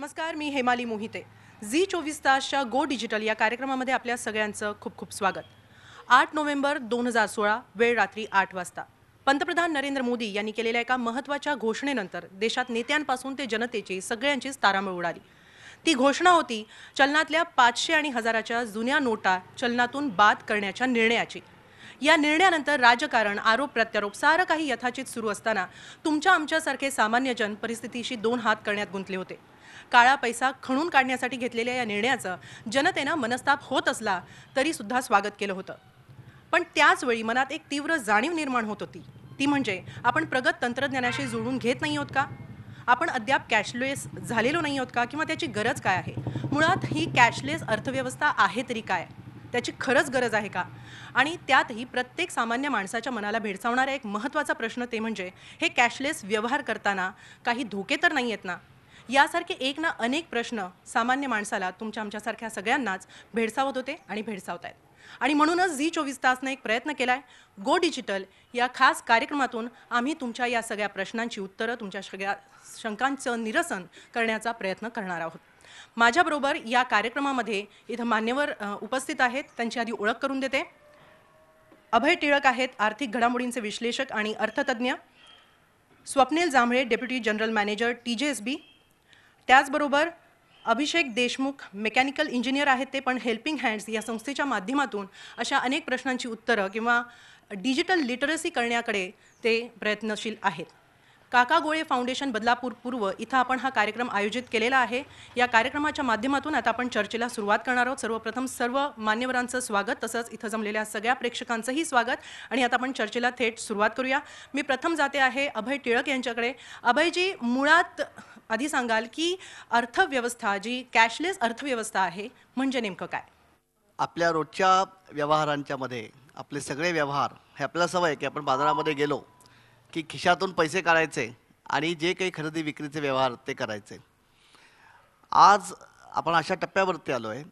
नमस्कार मी हेमाली मोहिते झी चोवीस तासच्या गो डिजिटल या कार्यक्रमामध्ये आपल्या सगळ्यांचं खूप खूप स्वागत आठ नोव्हेंबर दोन हजार सोळा वेळ रात्री आठ वाजता पंतप्रधान नरेंद्र मोदी यांनी केलेल्या एका महत्त्वाच्या घोषणेनंतर देशात नेत्यांपासून ते जनतेची सगळ्यांचीच तारांबळ उडाली ती घोषणा होती चलनातल्या पाचशे आणि हजाराच्या जुन्या नोटा चलनातून बाद करण्याच्या निर्णयाची या निर्णयानंतर राजकारण आरोप प्रत्यारोप सारं काही यथाचित सुरू असताना तुमच्या आमच्यासारखे सामान्यजन परिस्थितीशी दोन हात करण्यात गुंतले होते काळा पैसा खणून काढण्यासाठी घेतलेल्या या निर्णयाचं जनतेनं मनस्ताप होत असला तरीसुद्धा स्वागत केलं होतं पण त्याचवेळी मनात एक तीव्र जाणीव निर्माण होत होती ती म्हणजे आपण प्रगत तंत्रज्ञानाशी जुळून घेत नाही आहोत का आपण अद्याप कॅशलेस झालेलो नाही आहोत का किंवा त्याची गरज काय आहे मुळात ही कॅशलेस अर्थव्यवस्था आहे तरी काय त्याची खरंच गरज आहे का आणि त्यातही प्रत्येक सामान्य माणसाच्या मनाला भेडसावणारा एक महत्त्वाचा प्रश्न ते म्हणजे हे कॅशलेस व्यवहार करताना काही धोके तर नाही आहेत ना यासारखे एक ना अनेक प्रश्न सामान्य माणसाला तुमच्या आमच्यासारख्या सगळ्यांनाच भेडसावत होते आणि भेडसावत आहेत आणि म्हणूनच झी चोवीस तासनं एक प्रयत्न केला आहे गो डिजिटल या खास कार्यक्रमातून आम्ही तुमच्या या सगळ्या प्रश्नांची उत्तरं तुमच्या सगळ्या शंकांचं निरसन करण्याचा प्रयत्न करणार आहोत माझ्याबरोबर या कार्यक्रमामध्ये इथं मान्यवर उपस्थित आहेत त्यांची आधी ओळख करून देते अभय टिळक आहेत आर्थिक घडामोडींचे विश्लेषक आणि अर्थतज्ज्ञ Swapnil Jambhale deputy general manager T J S B त्याचबरोबर अभिषेक देशमुख मेकॅनिकल इंजिनियर आहेत ते पण हेल्पिंग हँड्स या संस्थेच्या माध्यमातून अशा अनेक प्रश्नांची उत्तरं किंवा डिजिटल लिटरसी करण्याकडे ते प्रयत्नशील आहेत काका गोळे फाउंडेशन बदलापूर पूर्व इथं आपण हा कार्यक्रम आयोजित केलेला आहे या कार्यक्रमाच्या माध्यमातून आता आपण चर्चेला सुरुवात करणार आहोत सर्वप्रथम सर्व मान्यवरांचं स्वागत तसंच इथं जमलेल्या सगळ्या प्रेक्षकांचंही स्वागत आणि आता आपण चर्चेला थेट सुरुवात करूया मी प्रथम जाते आहे अभय टिळक यांच्याकडे अभयजी मुळात आधी सांगाल की अर्थव्यवस्था जी कॅशलेस अर्थव्यवस्था आहे म्हणजे नेमकं काय आपल्या रोजच्या व्यवहारांच्या मध्ये आपले सगळे व्यवहार हे आपल्याला सवय की आपण बाजारामध्ये गेलो की खिशातून पैसे काढायचे आणि जे काही खरेदी विक्रीचे व्यवहार ते करायचे आज आपण अशा टप्प्यावरती आलो आहे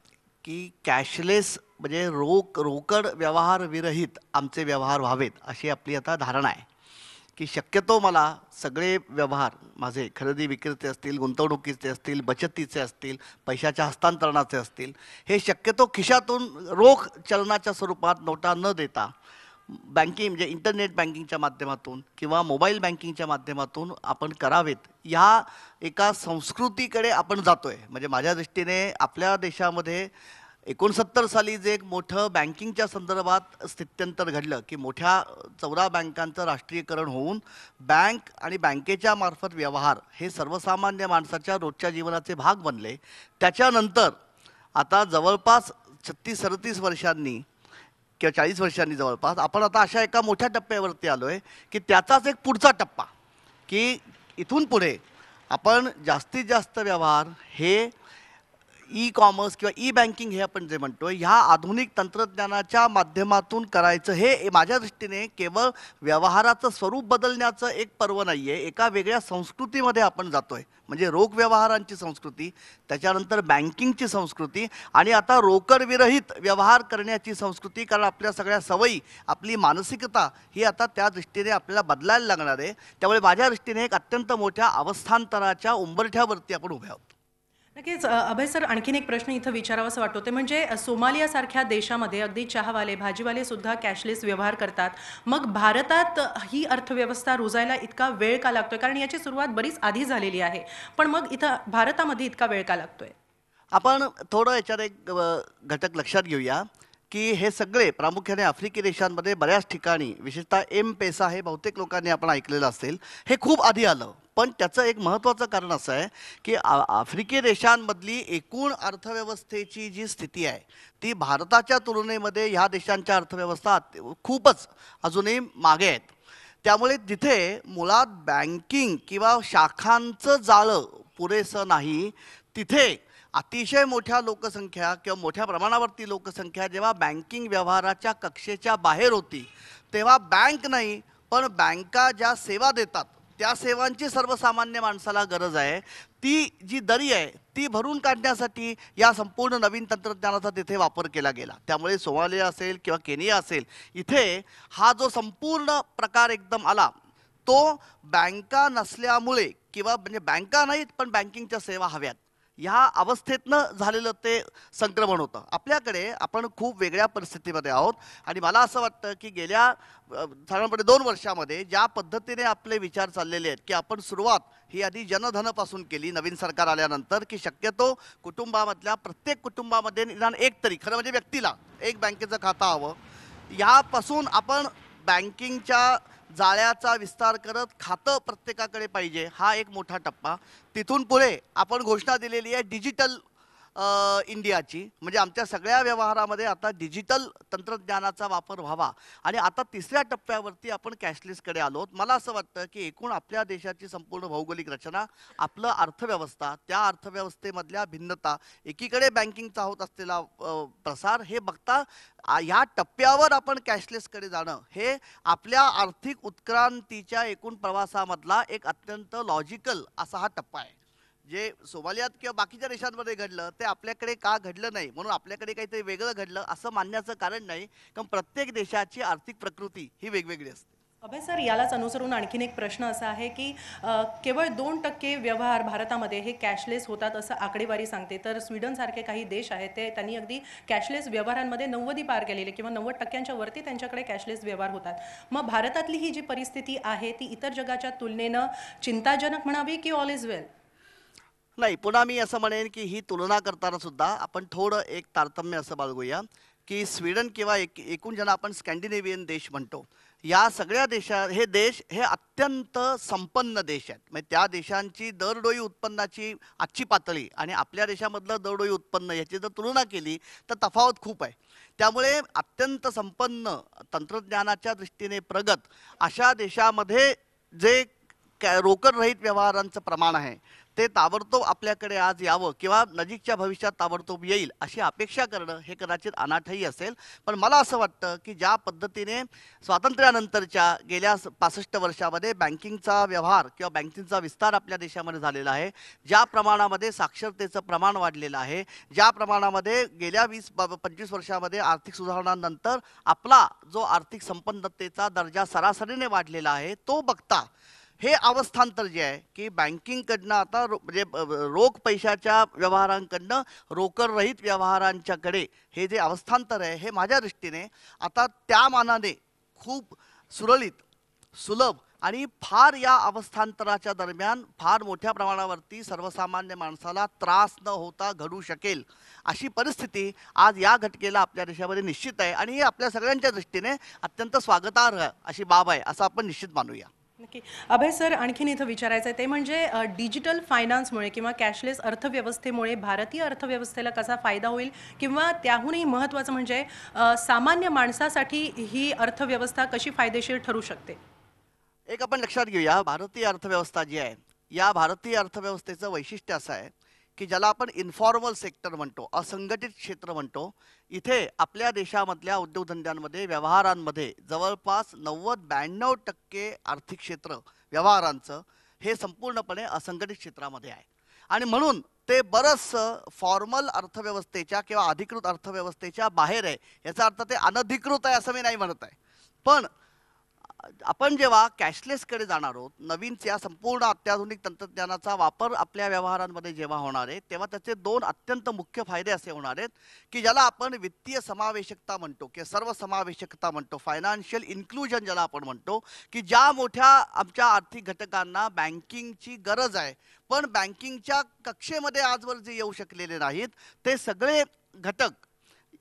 की कॅशलेस म्हणजे रोक रोकड व्यवहार विरहित आमचे व्यवहार व्हावेत अशी आपली आता धारणा आहे की शक्यतो मला सगळे व्यवहार माझे खरेदी विक्रीचे असतील गुंतवणुकीचे असतील बचतीचे असतील पैशाच्या हस्तांतरणाचे असतील हे शक्यतो खिशातून रोख चलनाच्या स्वरूपात नोटा न देता बँकिंग म्हणजे इंटरनेट बँकिंगच्या माध्यमातून किंवा मोबाईल बँकिंगच्या माध्यमातून आपण करावेत ह्या एका संस्कृतीकडे आपण जातो आहे म्हणजे माझ्या दृष्टीने आपल्या देशामध्ये एकोणसत्तर साली जे एक मोठं बँकिंगच्या संदर्भात स्थित्यंतर घडलं की मोठ्या चौदा बँकांचं राष्ट्रीयकरण होऊन बँक आणि बँकेच्या मार्फत व्यवहार हे सर्वसामान्य माणसाच्या रोजच्या जीवनाचे भाग बनले त्याच्यानंतर आता जवळपास छत्तीस सदतीस वर्षांनी किंवा चाळीस वर्षांनी जवळपास आपण आता अशा एका मोठ्या टप्प्यावरती आलो आहे की त्याचाच एक पुढचा टप्पा की इथून पुढे आपण जास्तीत जास्त व्यवहार हे ई कॉमर्स किंवा ई बँकिंग हे आपण जे म्हणतो ह्या आधुनिक तंत्रज्ञानाच्या माध्यमातून करायचं हे माझ्या दृष्टीने केवळ व्यवहाराचं स्वरूप बदलण्याचं एक पर्व नाही आहे एका वेगळ्या संस्कृतीमध्ये आपण जातो आहे म्हणजे रोख व्यवहारांची संस्कृती त्याच्यानंतर बँकिंगची संस्कृती आणि आता रोकडविरहित व्यवहार करण्याची संस्कृती कारण आपल्या सगळ्या सवयी आपली मानसिकता ही आता त्या दृष्टीने आपल्याला बदलायला लागणार आहे त्यामुळे माझ्या दृष्टीने एक अत्यंत मोठ्या अवस्थांतराच्या उंबरठ्यावरती आपण उभ्या आहोत नक्कीच अभय सर आणखीन एक प्रश्न इथं विचारावा असं वाटतो ते म्हणजे सोमालियासारख्या देशामध्ये अगदी चहावाले भाजीवाले सुद्धा कॅशलेस व्यवहार करतात मग भारतात ही अर्थव्यवस्था रुजायला इतका वेळ का लागतोय कारण याची सुरुवात बरीच आधी झालेली आहे पण मग इथं भारतामध्ये इतका वेळ का लागतोय आपण थोडं याच्यात एक घटक लक्षात घेऊया की हे सगळे प्रामुख्याने आफ्रिकी देशांमध्ये बऱ्याच ठिकाणी विशेषतः एम पेसा हे बहुतेक लोकांनी आपण ऐकलेलं असेल हे खूप आधी आलं पण त्याचं एक महत्त्वाचं कारण असं आहे की आफ्रिकी देशांमधली एकूण अर्थव्यवस्थेची जी स्थिती आहे ती भारताच्या तुलनेमध्ये ह्या देशांच्या अर्थव्यवस्था खूपच अजूनही मागे आहेत त्यामुळे तिथे मुळात बँकिंग किंवा शाखांचं जाळं पुरेसं नाही तिथे अतिशय मोठ्या लोकसंख्या किंवा मोठ्या प्रमाणावरती लोकसंख्या जेव्हा बँकिंग व्यवहाराच्या कक्षेच्या बाहेर होती तेव्हा बँक नाही पण बँका ज्या सेवा देतात त्या सेवांची सर्वसामान्य माणसाला गरज आहे ती जी दरी आहे ती भरून काढण्यासाठी या संपूर्ण नवीन तंत्रज्ञानाचा तिथे वापर केला गेला त्यामुळे सोमालिया असेल किंवा केनिया असेल इथे हा जो संपूर्ण प्रकार एकदम आला तो बँका नसल्यामुळे किंवा म्हणजे बँका नाहीत पण बँकिंगच्या सेवा हव्यात ह्या अवस्थेतनं झालेलं ते संक्रमण होतं आपल्याकडे आपण खूप वेगळ्या परिस्थितीमध्ये आहोत आणि मला असं वाटतं की गेल्या साधारणपणे दोन वर्षामध्ये ज्या पद्धतीने आपले विचार चाललेले आहेत की आपण सुरुवात ही आधी जनधनपासून केली नवीन सरकार आल्यानंतर की शक्यतो कुटुंबामधल्या प्रत्येक कुटुंबामध्ये निदान एक तरी खरं म्हणजे व्यक्तीला एक बँकेचं खातं हवं यापासून आपण बँकिंगच्या जाळ्याचा विस्तार करत खातं प्रत्येकाकडे पाहिजे हा एक मोठा टप्पा तिथून पुढे आपण घोषणा दिलेली आहे डिजिटल इंडियाची म्हणजे आमच्या सगळ्या व्यवहारामध्ये आता डिजिटल तंत्रज्ञानाचा वापर व्हावा आणि आता तिसऱ्या टप्प्यावरती आपण कॅशलेसकडे आलो मला असं वाटतं की एकूण आपल्या देशाची संपूर्ण भौगोलिक रचना आपलं अर्थव्यवस्था त्या अर्थव्यवस्थेमधल्या भिन्नता एकीकडे बँकिंगचा होत असलेला प्रसार हे बघता या टप्प्यावर आपण कॅशलेसकडे जाणं हे आपल्या आर्थिक उत्क्रांतीच्या एकूण प्रवासामधला एक अत्यंत लॉजिकल असा हा टप्पा आहे जे सोमालियात किंवा बाकीच्या देशांमध्ये घडलं ते आपल्याकडे का घडलं नाही म्हणून आपल्याकडे काहीतरी वेगळं घडलं असं मानण्याचं कारण नाही कारण प्रत्येक देशाची आर्थिक प्रकृती ही वेगवेगळी असते अभय सर यालाच अनुसरून आणखीन एक प्रश्न असा आहे की केवळ दोन टक्के व्यवहार भारतामध्ये हे कॅशलेस होतात असं आकडेवारी सांगते तर स्वीडन सारखे काही देश आहेत ते त्यांनी अगदी कॅशलेस व्यवहारांमध्ये नव्वदी पार केलेले किंवा नव्वद टक्क्यांच्या वरती त्यांच्याकडे कॅशलेस व्यवहार होतात मग भारतातली ही जी परिस्थिती आहे ती इतर जगाच्या तुलनेनं चिंताजनक म्हणावी की ऑल इज वेल नाही पुन्हा मी असं म्हणेन की ही तुलना करताना सुद्धा आपण थोडं एक तारतम्य असं बाळगूया की स्वीडन किंवा एक एकूण ज्यांना आपण स्कॅन्डिनेव्हियन देश म्हणतो या सगळ्या देशा हे देश हे अत्यंत संपन्न देश आहेत म्हणजे त्या देशांची दरडोई उत्पन्नाची आजची पातळी आणि आपल्या देशामधलं दरडोई उत्पन्न याची जर तुलना केली तर तफावत खूप आहे त्यामुळे अत्यंत संपन्न तंत्रज्ञानाच्या दृष्टीने प्रगत अशा देशामध्ये जे कॅ व्यवहारांचं प्रमाण आहे ते ताबडतोब आपल्याकडे आज यावं किंवा नजीकच्या भविष्यात ताबडतोब येईल अशी अपेक्षा करणं हे कदाचित अनाठही असेल पण मला असं वाटतं की ज्या पद्धतीने स्वातंत्र्यानंतरच्या गेल्या पासष्ट वर्षामध्ये बँकिंगचा व्यवहार किंवा बँकिंगचा विस्तार आपल्या देशामध्ये झालेला आहे ज्या प्रमाणामध्ये साक्षरतेचं प्रमाण वाढलेलं आहे ज्या प्रमाणामध्ये गेल्या वीस पंचवीस वर्षामध्ये आर्थिक सुधारणांनंतर आपला जो आर्थिक संपन्नतेचा दर्जा सरासरीने वाढलेला आहे तो बघता हे अवस्थांतर जे आहे की बँकिंगकडनं आता रो म्हणजे रोख पैशाच्या व्यवहारांकडनं रोकररहित व्यवहारांच्याकडे हे जे अवस्थांतर आहे हे माझ्या दृष्टीने आता त्या मानाने खूप सुरळीत सुलभ आणि फार या अवस्थांतराच्या दरम्यान फार मोठ्या प्रमाणावरती सर्वसामान्य माणसाला त्रास न होता घडू शकेल अशी परिस्थिती आज या घटकेला आपल्या देशामध्ये निश्चित आहे आणि हे आपल्या सगळ्यांच्या दृष्टीने अत्यंत स्वागतार्ह अशी बाब आहे असं आपण निश्चित मानूया नक्की अभय सर आणखीन इथं विचारायचं आहे ते म्हणजे डिजिटल फायनान्समुळे किंवा कॅशलेस अर्थव्यवस्थेमुळे भारतीय अर्थव्यवस्थेला कसा फायदा होईल किंवा त्याहूनही महत्त्वाचं म्हणजे सामान्य माणसासाठी ही अर्थव्यवस्था कशी फायदेशीर ठरू शकते एक आपण लक्षात घेऊया भारतीय अर्थव्यवस्था जी आहे या भारतीय अर्थव्यवस्थेचं वैशिष्ट्य असं आहे की ज्याला आपण इन्फॉर्मल सेक्टर म्हणतो असंघटित क्षेत्र म्हणतो इथे आपल्या देशामधल्या उद्योगधंद्यांमध्ये व्यवहारांमध्ये जवळपास नव्वद ब्याण्णव टक्के आर्थिक क्षेत्र व्यवहारांचं हे संपूर्णपणे असंघटित क्षेत्रामध्ये आहे आणि म्हणून ते बरंचसं फॉर्मल अर्थव्यवस्थेच्या किंवा अधिकृत अर्थव्यवस्थेच्या बाहेर आहे याचा अर्थ ते अनधिकृत आहे असं मी नाही म्हणत आहे पण आपण जेव्हा कॅशलेसकडे जाणार आहोत नवीन या संपूर्ण अत्याधुनिक तंत्रज्ञानाचा वापर आपल्या व्यवहारांमध्ये जेव्हा होणार आहे तेव्हा त्याचे दोन अत्यंत मुख्य फायदे असे होणार आहेत की ज्याला आपण वित्तीय समावेशकता म्हणतो किंवा सर्व समावेशकता म्हणतो फायनान्शियल इन्क्लुजन ज्याला आपण म्हणतो की ज्या मोठ्या आमच्या आर्थिक घटकांना बँकिंगची गरज आहे पण बँकिंगच्या कक्षेमध्ये आजवर जे येऊ शकलेले नाहीत ते सगळे घटक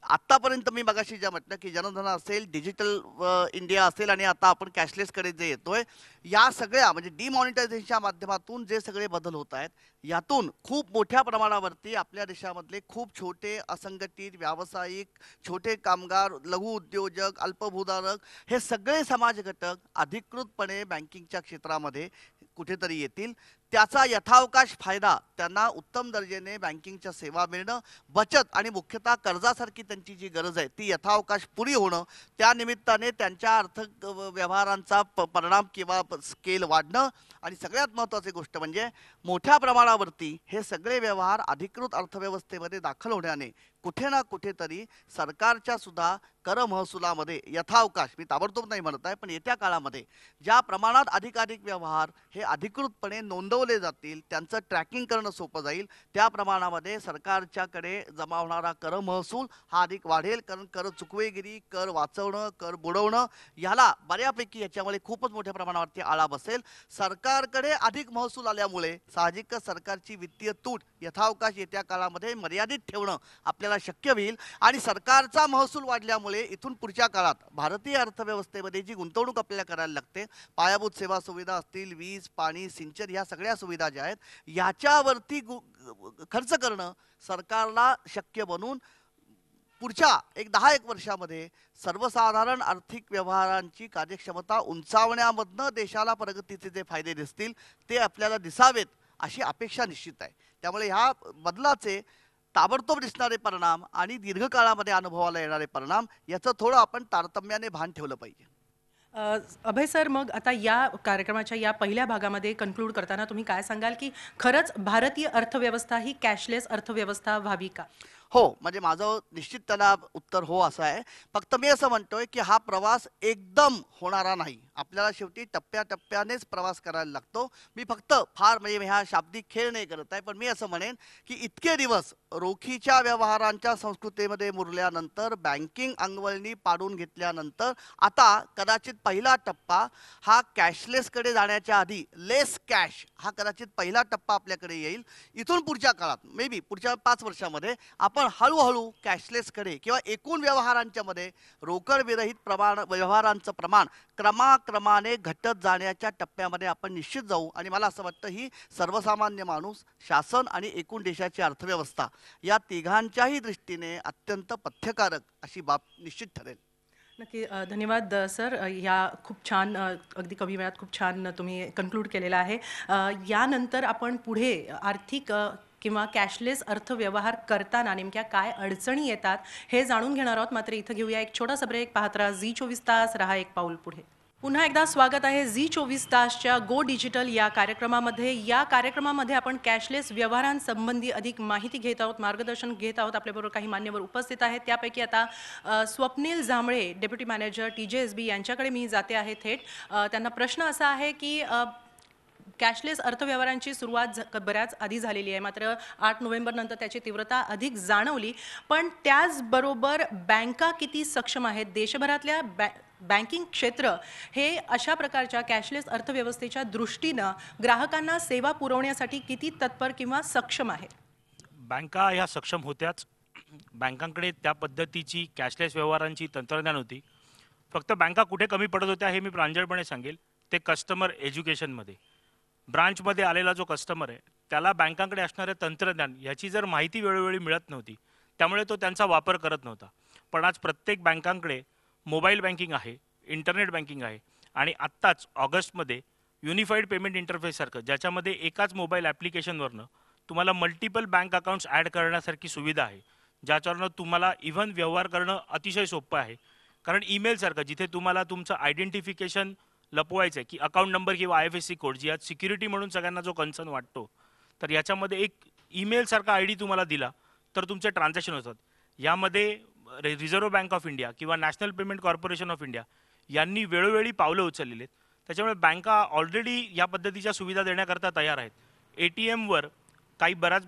आत्तापर्यंत मी मगाशी ज्या म्हटलं की जनधन असेल डिजिटल इंडिया असेल आणि आता आपण कॅशलेसकडे जे येतोय या सगळ्या म्हणजे डिमॉनिटायझेशनच्या माध्यमातून जे सगळे बदल होत आहेत यातून खूप मोठ्या प्रमाणावरती आपल्या देशामधले खूप छोटे असंघटित व्यावसायिक छोटे कामगार लघु उद्योजक अल्पभूधारक हे सगळे समाज घटक अधिकृतपणे बँकिंगच्या क्षेत्रामध्ये कुठेतरी येतील त्याचा यथावकाश फायदा त्यांना उत्तम दर्जेने बँकिंगच्या सेवा मिळणं बचत आणि मुख्यतः कर्जासारखी त्यांची जी गरज आहे ती यथावकाश पुरी होणं त्या निमित्ताने त्यांच्या अर्थ व्यवहारांचा प परिणाम किंवा स्केल वाढणं आणि सगळ्यात महत्त्वाची गोष्ट म्हणजे मोठ्या प्रमाणावरती हे सगळे व्यवहार अधिकृत अर्थव्यवस्थेमध्ये दाखल होण्याने कुठे ना कुठेतरी सरकारच्या सुद्धा कर महसुलामध्ये यथावकाश मी ताबडतोब नाही म्हणत आहे पण येत्या काळामध्ये ज्या प्रमाणात अधिकाधिक व्यवहार हे अधिकृतपणे नोंदवले जातील त्यांचं ट्रॅकिंग करणं सोपं जाईल त्या प्रमाणामध्ये सरकारच्याकडे जमा होणारा कर महसूल हा अधिक वाढेल कारण कर चुकवेगिरी कर वाचवणं कर बुडवणं ह्याला बऱ्यापैकी याच्यामुळे खूपच मोठ्या प्रमाणावरती आळा बसेल सरकारकडे अधिक महसूल आल्यामुळे साहजिकच सरकारची वित्तीय तूट यथावकाश येत्या काळामध्ये मर्यादित ठेवणं आपल्याला शक्य होईल आणि सरकारचा महसूल वाढल्यामुळे इथून पुढच्या काळात भारतीय अर्थव्यवस्थेमध्ये जी गुंतवणूक आपल्याला करायला लागते पायाभूत सेवा सुविधा असतील वीज पाणी सिंचन ह्या सगळ्या सुविधा ज्या आहेत याच्यावरती खर्च करणं सरकारला शक्य बनून पुढच्या एक दहा एक वर्षामध्ये सर्वसाधारण आर्थिक व्यवहारांची कार्यक्षमता उंचावण्यामधनं देशाला प्रगतीचे जे फायदे दिसतील ते आपल्याला दिसावेत अशी अपेक्षा निश्चित आहे त्यामुळे ह्या बदलाचे ताबडतोब दिसणारे परिणाम आणि दीर्घकाळामध्ये अनुभवाला येणारे परिणाम याचं थोडं आपण तारतम्याने भान ठेवलं पाहिजे अभय सर मग आता या कार्यक्रमाच्या या पहिल्या भागामध्ये कन्क्लूड करताना तुम्ही काय सांगाल की खरंच भारतीय अर्थव्यवस्था ही कॅशलेस अर्थव्यवस्था व्हावी का हो म्हणजे माझं निश्चित त्याला उत्तर हो असं आहे फक्त मी असं म्हणतोय की हा प्रवास एकदम होणारा नाही आपल्याला शेवटी टप्प्याटप्प्यानेच प्रवास करायला लागतो मी फक्त फार म्हणजे ह्या शाब्दिक खेळ नाही करत आहे पण मी असं म्हणेन की इतके दिवस रोखीच्या व्यवहारांच्या संस्कृतीमध्ये मुरल्यानंतर बँकिंग अंगवळणी पाडून घेतल्यानंतर आता कदाचित पहिला टप्पा हा कॅशलेसकडे जाण्याच्या आधी लेस कॅश हा कदाचित पहिला टप्पा आपल्याकडे येईल इथून पुढच्या काळात मे बी पुढच्या पाच वर्षामध्ये आपण आपण हळूहळू कॅशलेसकडे किंवा एकूण व्यवहारांच्या मध्ये रोकड विरहित प्रमाण व्यवहारांचं प्रमाण क्रमाक्रमाने घटत जाण्याच्या टप्प्यामध्ये आपण निश्चित जाऊ आणि मला असं वाटतं ही सर्वसामान्य माणूस शासन आणि एकूण देशाची अर्थव्यवस्था या तिघांच्याही दृष्टीने अत्यंत पथ्यकारक अशी बाब निश्चित ठरेल नक्की धन्यवाद सर या खूप छान अगदी कमी वेळात खूप छान तुम्ही कन्क्लूड केलेलं आहे यानंतर आपण पुढे आर्थिक किंवा कॅशलेस अर्थव्यवहार करताना नेमक्या काय अडचणी येतात हे जाणून घेणार आहोत मात्र इथं घेऊया एक छोटासा ब्रेक पाहत राहा झी चोवीस तास रहा एक पाऊल पुढे पुन्हा एकदा स्वागत आहे झी चोवीस तासच्या गो डिजिटल या कार्यक्रमामध्ये या कार्यक्रमामध्ये आपण कॅशलेस व्यवहारांसंबंधी अधिक माहिती घेत आहोत मार्गदर्शन घेत आहोत आपल्याबरोबर काही मान्यवर उपस्थित आहेत त्यापैकी आता Swapnil Jambhale deputy manager T J S B यांच्याकडे मी जाते आहे थेट त्यांना प्रश्न असा आहे की कॅशलेस अर्थव्यवहारांची सुरुवात बऱ्याच आधी झालेली आहे मात्र आठ नोव्हेंबरनंतर त्याची तीव्रता अधिक जाणवली पण त्याचबरोबर बँका किती सक्षम आहेत देशभरातल्या बॅ बँकिंग क्षेत्र हे अशा प्रकारच्या कॅशलेस अर्थव्यवस्थेच्या दृष्टीनं ग्राहकांना सेवा पुरवण्यासाठी किती तत्पर किंवा सक्षम आहे बँका ह्या सक्षम होत्याच बँकांकडे त्या पद्धतीची कॅशलेस व्यवहारांची तंत्रज्ञान होती फक्त बँका कुठे कमी पडत होत्या हे मी प्रांजळपणे सांगेल ते कस्टमर एज्युकेशनमध्ये ब्रांचमध्ये आलेला जो कस्टमर आहे त्याला बँकांकडे असणारे तंत्रज्ञान ह्याची जर माहिती वेळोवेळी मिळत नव्हती त्यामुळे तो त्यांचा वापर करत नव्हता पण आज प्रत्येक बँकांकडे मोबाईल बँकिंग आहे इंटरनेट बँकिंग आहे आणि आत्ताच ऑगस्टमध्ये युनिफाईड पेमेंट इंटरफेससारखं ज्याच्यामध्ये एकाच मोबाईल ॲप्लिकेशनवरनं तुम्हाला मल्टिपल बँक अकाउंट्स ॲड करण्यासारखी सुविधा आहे ज्याच्यावरनं तुम्हाला इव्हन व्यवहार करणं अतिशय सोपं आहे कारण ईमेलसारखं जिथे तुम्हाला तुमचं आयडेंटिफिकेशन लपवायचं आहे की अकाउंट नंबर किंवा I F S C code जी यात सिक्युरिटी म्हणून सगळ्यांना जो कन्सर्न वाटतो तर याच्यामध्ये एक ईमेलसारखा आय डी तुम्हाला दिला तर तुमचे ट्रान्झॅक्शन होतात यामध्ये रिझर्व्ह बँक ऑफ इंडिया किंवा national payment corporation of India यांनी वेळोवेळी पावलं उचललेली आहेत त्याच्यामुळे बँका ऑलरेडी या पद्धतीच्या सुविधा देण्याकरता तयार आहेत ए टी एमवर काही बऱ्याच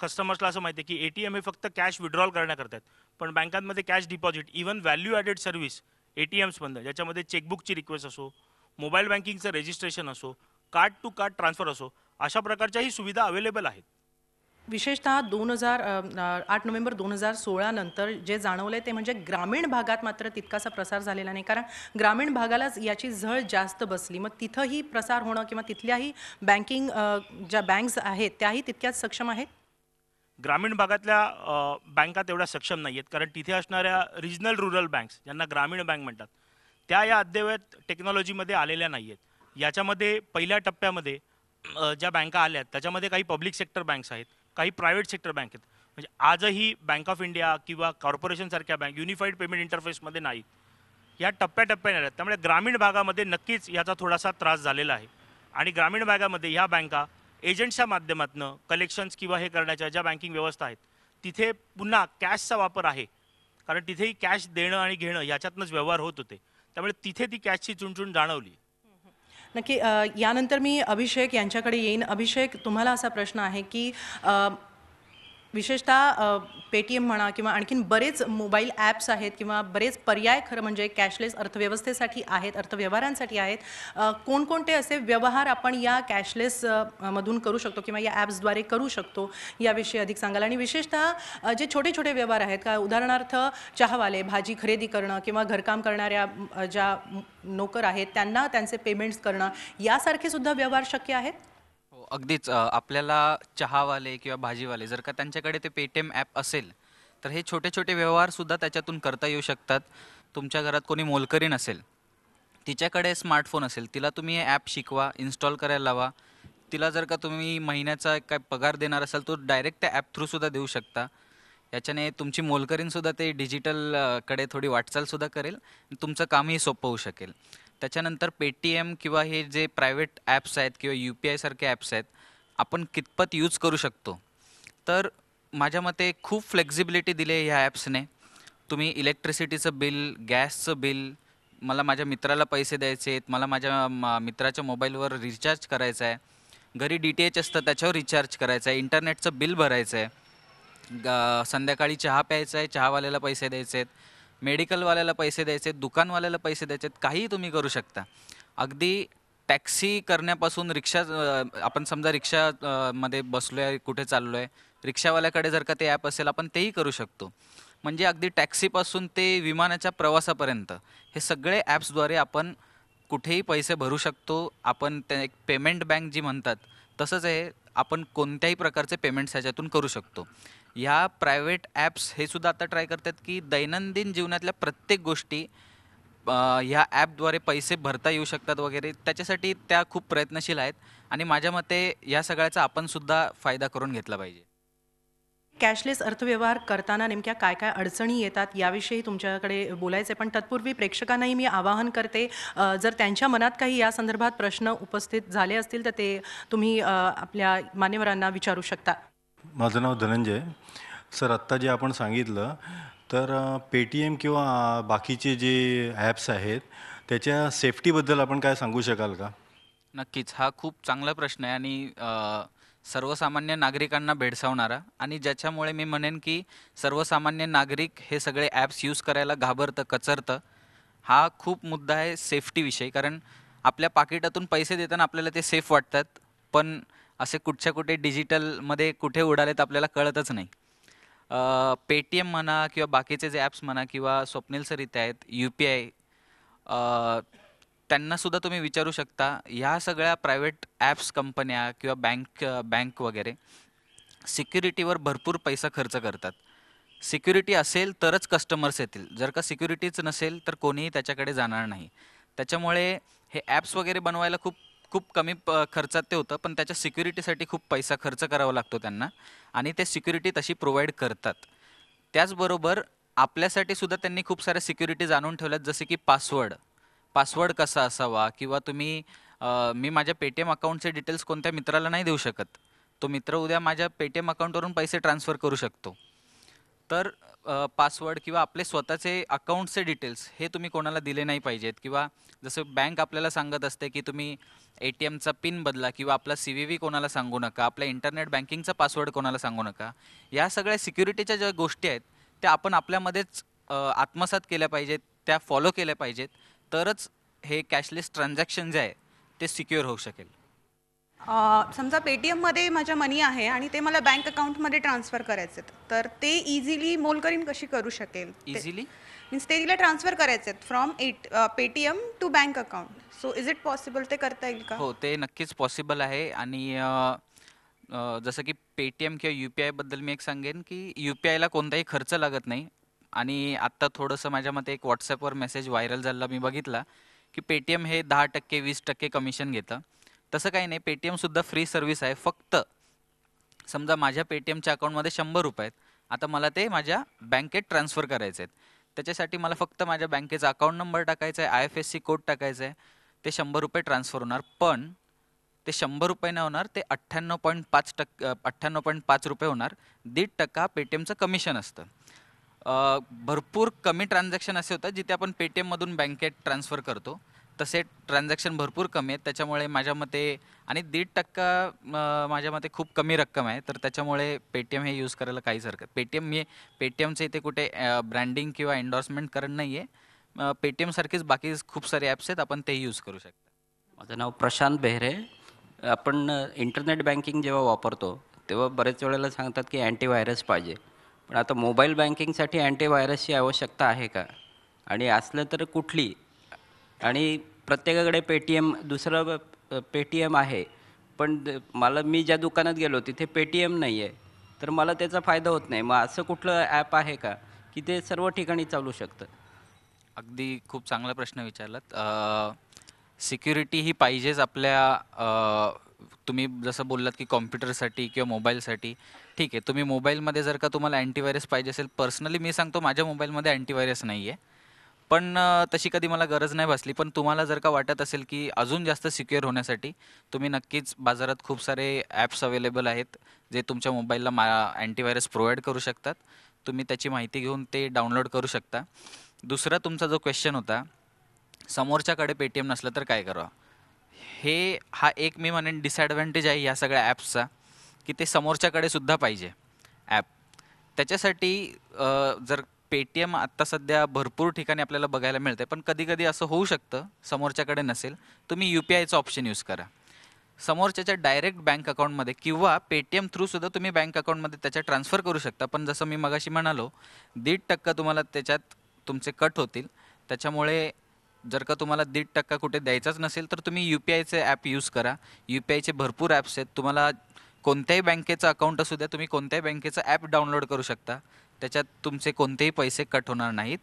कस्टमर्सला असं माहिती आहे की ए टी एम हे फक्त कॅश विड्रॉल करण्याकरता आहेत पण बँकांमध्ये cash deposit even value added service A T एम्समधनं ज्याच्यामध्ये चेकबुकची रिक्वेस्ट असो मोबाईल बँकिंगचं रजिस्ट्रेशन असो कार्ड टू कार्ड ट्रान्सफर असो अशा प्रकारच्याही सुविधा अवेलेबल आहेत विशेषतः दोन हजार आठ नोव्हेंबर दोन हजार सोळानंतर जे जाणवलं आहे ते म्हणजे ग्रामीण भागात मात्र तितकासा प्रसार झालेला नाही कारण ग्रामीण भागालाच याची झळ जास्त बसली मग तिथंही प्रसार होणं किंवा तिथल्याही बँकिंग ज्या बँक्स आहेत त्याही तितक्याच सक्षम आहेत ग्रामीण भागातल्या बँका तेवढ्या सक्षम नाही आहेत कारण तिथे असणाऱ्या रिजनल रुरल बँक्स ज्यांना ग्रामीण बँक म्हणतात त्या या अद्ययावत टेक्नॉलॉजीमध्ये आलेल्या नाही आहेत याच्यामध्ये पहिल्या टप्प्यामध्ये ज्या बँका आल्या आहेत त्याच्यामध्ये काही पब्लिक सेक्टर बँक्स आहेत काही प्रायव्हेट सेक्टर बँक आहेत म्हणजे आजही बँक ऑफ इंडिया किंवा कॉर्पोरेशनसारख्या बँक युनिफाईड पेमेंट इंटरफेसमध्ये नाही या टप्प्याटप्प्याने आहेत त्यामुळे ग्रामीण भागामध्ये नक्कीच याचा थोडासा त्रास झालेला आहे आणि ग्रामीण भागामध्ये ह्या बँका एजंट्सच्या माध्यमातून कलेक्शन्स किंवा हे करण्याच्या ज्या बँकिंग व्यवस्था आहेत तिथे पुन्हा कॅशचा वापर आहे कारण तिथेही कॅश देणं आणि घेणं ह्याच्यातनंच व्यवहार होत होते त्यामुळे तिथे ती कॅचची चुणचुण जाणवली नक्की यानंतर मी अभिषेक यांच्याकडे येईन अभिषेक तुम्हाला असा प्रश्न आहे की विशेषतः पेटीएम म्हणा किंवा आणखीन बरेच मोबाईल ॲप्स आहेत किंवा बरेच पर्याय खरं म्हणजे कॅशलेस अर्थव्यवस्थेसाठी आहेत अर्थव्यवहारांसाठी आहेत कोणकोणते असे व्यवहार आपण या कॅशलेस मधून करू शकतो किंवा या ॲप्सद्वारे करू शकतो याविषयी अधिक सांगाल आणि विशेषतः जे छोटे छोटे व्यवहार आहेत का उदाहरणार्थ चहावाले भाजी खरेदी करणं किंवा घरकाम करणाऱ्या ज्या नोकर आहेत त्यांना त्यांचे पेमेंट्स करणं यासारखे सुद्धा व्यवहार शक्य आहेत अगदीच आपल्याला चहावाले किंवा भाजीवाले जर का त्यांच्याकडे ते पेटीएम ॲप असेल तर हे छोटे छोटे व्यवहार सुद्धा त्याच्यातून करता येऊ शकतात तुमच्या घरात कोणी मोलकरी नसेल तिच्याकडे स्मार्टफोन असेल तिला तुम्ही हे ॲप शिकवा इन्स्टॉल करायला लावा तिला जर का तुम्ही महिन्याचा काय पगार देणार असाल तो डायरेक्ट त्या ॲप थ्रूसुद्धा देऊ शकता याच्याने तुमची मोलकरीनसुद्धा ते डिजिटलकडे थोडी वाटचालसुद्धा करेल आणि तुमचं कामही सोपं होऊ शकेल त्याच्यानंतर पेटीएम किंवा हे जे प्रायव्हेट ॲप्स आहेत किंवा यू पी आयसारखे ॲप्स आहेत आपण कितपत यूज करू शकतो तर माझ्या मते खूप फ्लेक्झिबिलिटी दिली आहे ह्या ॲप्सने तुम्ही इलेक्ट्रिसिटीचं बिल गॅसचं बिल मला माझ्या मित्राला पैसे द्यायचे आहेत मला माझ्या मित्राच्या मोबाईलवर रिचार्ज करायचा आहे घरी डी टी एच असतं त्याच्यावर रिचार्ज करायचं आहे इंटरनेटचं बिल भरायचं आहे संध्याकाळी चहा प्यायचा आहे चहावाल्याला पैसे द्यायचे आहेत मेडिकलवाल्याला पैसे द्यायचे दुकानवाल्याला पैसे द्यायचे काहीही तुम्ही करू शकता अगदी टॅक्सी करण्यापासून रिक्षा आपण समजा रिक्षा मध्ये बसलो आहे कुठे चाललो आहे रिक्षावाल्याकडे जर का ते ॲप असेल आपण तेही करू शकतो म्हणजे अगदी टॅक्सीपासून ते विमानाच्या प्रवासापर्यंत हे सगळे ॲप्सद्वारे आपण कुठेही पैसे भरू शकतो आपण ते एक पेमेंट बँक जी म्हणतात तसंच हे आपण कोणत्याही प्रकारचे पेमेंट्स ह्याच्यातून करू शकतो ह्या प्रायव्हेट ॲप्स हे सुद्धा आता ट्राय करतात की दैनंदिन जीवनातल्या प्रत्येक गोष्टी ह्या ॲपद्वारे पैसे भरता येऊ शकतात वगैरे त्याच्यासाठी त्या खूप प्रयत्नशील आहेत आणि माझ्या मते या सगळ्याचा आपण सुद्धा फायदा करून घेतला पाहिजे कॅशलेस अर्थव्यवहार करताना नेमक्या काय काय अडचणी येतात याविषयी तुमच्याकडे बोलायचे पण तत्पूर्वी प्रेक्षकांनाही मी आवाहन करते जर त्यांच्या मनात काही या संदर्भात प्रश्न उपस्थित झाले असतील तर ते तुम्ही आपल्या मान्यवरांना विचारू शकता माझं नाव धनंजय सर आत्ता जे आपण सांगितलं तर पेटीएम किंवा बाकीचे जे ॲप्स आहेत त्याच्या सेफ्टीबद्दल आपण काय सांगू शकाल का नक्कीच हा खूप चांगला प्रश्न आहे आणि सर्वसामान्य नागरिकांना भेडसावणारा आणि ज्याच्यामुळे मी म्हणेन की सर्वसामान्य नागरिक हे सगळे ॲप्स यूज करायला घाबरतं कचरतं हा खूप मुद्दा आहे सेफ्टीविषयी कारण आपल्या पाकिटातून पैसे देताना आपल्याला ते सेफ वाटतात पण असे कुठच्या कुठे डिजिटलमध्ये कुठे उडालेत आपल्याला कळतच नाही पेटीएम म्हणा किंवा बाकीचे जे ॲप्स म्हणा किंवा स्वप्नील सर आहेत यू पी आय त्यांनासुद्धा तुम्ही विचारू शकता ह्या सगळ्या प्रायव्हेट ॲप्स कंपन्या किंवा बँक बँक वगैरे सिक्युरिटीवर भरपूर पैसा खर्च करतात सिक्युरिटी असेल तरच कस्टमर्स येतील जर का सिक्युरिटीच नसेल तर कोणीही त्याच्याकडे जाणार नाही त्याच्यामुळे हे ॲप्स वगैरे बनवायला खूप खूप कमी प खर्चात ते होतं पण त्याच्या सिक्युरिटीसाठी खूप पैसा खर्च करावा लागतो त्यांना आणि ते सिक्युरिटी तशी प्रोव्हाइड करतात त्याचबरोबर आपल्यासाठी सुद्धा त्यांनी खूप साऱ्या सिक्युरिटी जाणून ठेवल्यात जसे की पासवर्ड पासवर्ड कसा असावा किंवा तुम्ही मी माझ्या पेटीएम अकाउंटचे डिटेल्स कोणत्या मित्राला नाही देऊ शकत तो मित्र उद्या माझ्या पेटीएम अकाउंटवरून पैसे ट्रान्स्फर करू शकतो तर पासवर्ड किंवा आपले स्वतःचे अकाउंटचे डिटेल्स हे तुम्ही कोणाला दिले नाही पाहिजेत किंवा जसं बँक आपल्याला सांगत असते की तुम्ही ए टी एमचा पिन बदला किंवा आपला सी व्ही व्ही कोणाला सांगू नका आपल्या इंटरनेट बँकिंगचा पासवर्ड कोणाला सांगू नका या सगळ्या सिक्युरिटीच्या ज्या गोष्टी आहेत त्या आपण आपल्यामध्येच आत्मसात केल्या पाहिजेत त्या फॉलो केल्या पाहिजेत तरच हे कॅशलेस ट्रान्झॅक्शन जे आहे ते सिक्युअर होऊ शकेल समजा पेटीएममध्ये माझ्या मनी आहे आणि ते मला बँक अकाउंटमध्ये ट्रान्सफर करायचे तर ते इझिली मोलकरीन कशी करू शकेल इझिली मीन्स ते तिला ट्रान्सफर करायचे from at Paytm to bank account so is it possible ते करता येईल का हो ते नक्कीच पॉसिबल आहे आणि जसं की पेटीएम किंवा यू पी आयबद्दल मी एक सांगेन की यू पी आयला कोणताही खर्च लागत नाही आणि आत्ता थोडंसं माझ्या मते एक व्हॉट्सअपवर मेसेज व्हायरल झाला मी बघितला की पेटीएम हे दहा टक्के वीस टक्के कमिशन घेतं तसं काही नाही पेटीएमसुद्धा फ्री सर्व्हिस आहे फक्त समजा माझ्या पेटीएमच्या अकाउंटमध्ये शंभर रुपये आहेत आता मला ते माझ्या बँकेत ट्रान्सफर करायचे आहेत त्याच्यासाठी मला फक्त माझ्या बँकेचा अकाउंट नंबर टाकायचा आहे I F S C code टाकायचा आहे ते शंभर रुपये ट्रान्सफर होणार पण ते शंभर रुपये नाही होणार ते अठ्ठ्याण्णव पॉईंट पाच टक्के अठ्ठ्याण्णव पॉईंट पाच रुपये होणार दीड टक्का पेटीएमचं कमिशन असतं भरपूर कमी ट्रान्झॅक्शन असे होतात जिथे आपण पेटीएममधून बँकेत ट्रान्सफर करतो तसे ट्रान्झॅक्शन भरपूर कमी आहेत त्याच्यामुळे माझ्या मते आणि दीड टक्का माझ्या मते खूप कमी रक्कम आहे तर त्याच्यामुळे पेटीएम हे यूज करायला काहीच हरकत पेटीएम मी पेटीएमचं इथे कुठे ब्रँडिंग किंवा एन्डॉर्समेंट करत नाही आहे पेटीएमसारखेच बाकी खूप सारे ॲप्स आहेत आपण ते यूज करू शकता माझं नाव प्रशांत बेहरे आपण इंटरनेट बँकिंग जेव्हा वापरतो तेव्हा बरेच वेळेला सांगतात की अँटीव्हायरस पाहिजे पण आता मोबाईल बँकिंगसाठी अँटीव्हायरसची आवश्यकता आहे का आणि असलं तर कुठली आणि प्रत्येकाकडे पेटीएम दुसरं पेटीएम आहे पण मला मी ज्या दुकानात गेलो तिथे पेटीएम नाही आहे तर मला त्याचा फायदा होत नाही मग असं कुठलं ॲप आहे का की ते सर्व ठिकाणी चालू शकतं अगदी खूप चांगला प्रश्न विचारलात सिक्युरिटी ही पाहिजेच आपल्या तुम्ही जसं बोललात की कॉम्प्युटरसाठी किंवा मोबाईलसाठी ठीक आहे तुम्ही मोबाईलमध्ये जर का तुम्हाला अँटीव्हायरस पाहिजे असेल पर्सनली मी सांगतो माझ्या मोबाईलमध्ये अँटीव्हायरस नाही आहे पण तशी कधी मला गरज नाही भासली पण तुम्हाला जर का वाटत असेल की अजून जास्त सिक्युअर होण्यासाठी तुम्ही नक्कीच बाजारात खूप सारे ॲप्स अवेलेबल आहेत जे तुमच्या मोबाईलला मा अँटीव्हायरस प्रोव्हाइड करू शकतात तुम्ही त्याची माहिती घेऊन ते डाउनलोड करू शकता दुसरा तुमचा जो क्वेश्चन होता समोरच्याकडे पेटीएम नसलं तर काय करावं हे हा एक मी म्हणेन डिसॲडव्हान्टेज आहे या सगळ्या ॲप्सचा की ते समोरच्याकडे सुद्धा पाहिजे ॲप त्याच्यासाठी जर पेटीएम आत्ता सध्या भरपूर ठिकाणी आपल्याला बघायला मिळतं पण कधी कधी असं होऊ शकतं समोरच्याकडे नसेल तुम्ही यू पी आयचं ऑप्शन यूज करा समोरच्याच्या डायरेक्ट बँक अकाउंटमध्ये किंवा पेटीएम थ्रूसुद्धा तुम्ही बँक अकाउंटमध्ये त्याच्या ट्रान्सफर करू शकता पण जसं मी मगाशी म्हणालो दीड टक्का तुम्हाला त्याच्यात तुमचे कट होतील त्याच्यामुळे जर का तुम्हाला दीड टक्का कुठे द्यायचाच नसेल तर तुम्ही यू पी आयचे ॲप यूज करा यू पी आयचे भरपूर ॲप्स आहेत तुम्हाला कोणत्याही बँकेचं अकाउंट असू द्या तुम्ही कोणत्याही बँकेचं ॲप डाउनलोड करू शकता त्याच्यात तुमचे कोणतेही पैसे कट होणार नाहीत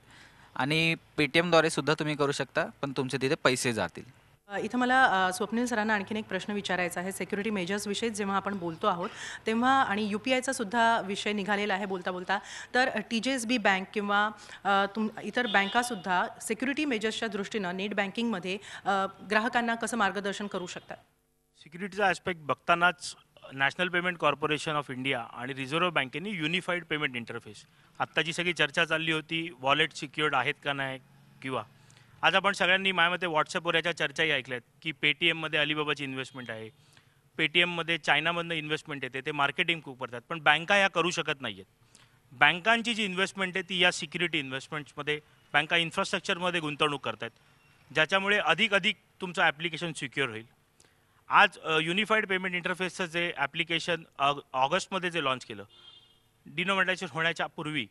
आणि पेटीएमद्वारे सुद्धा तुम्ही करू शकता पण तुमचे तिथे पैसे जातील इथं मला स्वप्नील सरांना आणखीन एक प्रश्न विचारायचा आहे सेक्युरिटी मेजर्सविषयी जेव्हा आपण बोलतो आहोत तेव्हा आणि यू पी आयचा सुद्धा विषय निघालेला आहे बोलता बोलता तर टी जे एस बी बँक किंवा तुम इतर बँकासुद्धा सेक्युरिटी मेजर्सच्या दृष्टीनं नेट बँकिंगमध्ये ग्राहकांना कसं मार्गदर्शन करू शकतात सिक्युरिटीचा ॲस्पेक्ट बघतानाच national payment corporation of India आणि रिझर्व्ह बँकेने युनिफाईड पेमेंट इंटरफेस आत्ता जी सगळी चर्चा चालली होती वॉलेट सिक्युअर्ड आहेत का नाही किंवा आज आपण सगळ्यांनी मायामध्ये व्हॉट्सअपवर याच्या चर्चाही ऐकल्यात की पेटीएममध्ये अलिबाबाची इन्व्हेस्टमेंट आहे पेटीएममध्ये चायनामधनं इन्व्हेस्टमेंट येते ते मार्केटिंग खूप करतात पण बँका या करू शकत नाही आहेत बँकांची जी इन्व्हेस्टमेंट आहे ती या सिक्युरिटी इन्व्हेस्टमेंट्समध्ये बँका इन्फ्रास्ट्रक्चरमध्ये गुंतवणूक करतात ज्याच्यामुळे अधिक अधिक तुमचं ॲप्लिकेशन सिक्युअर होईल आज युनिफाईड पेमेंट इंटरफेसचं जे ॲप्लिकेशन ऑगस्टमध्ये जे लॉन्च केलं डिनोमिनेशन होण्याच्या पूर्वी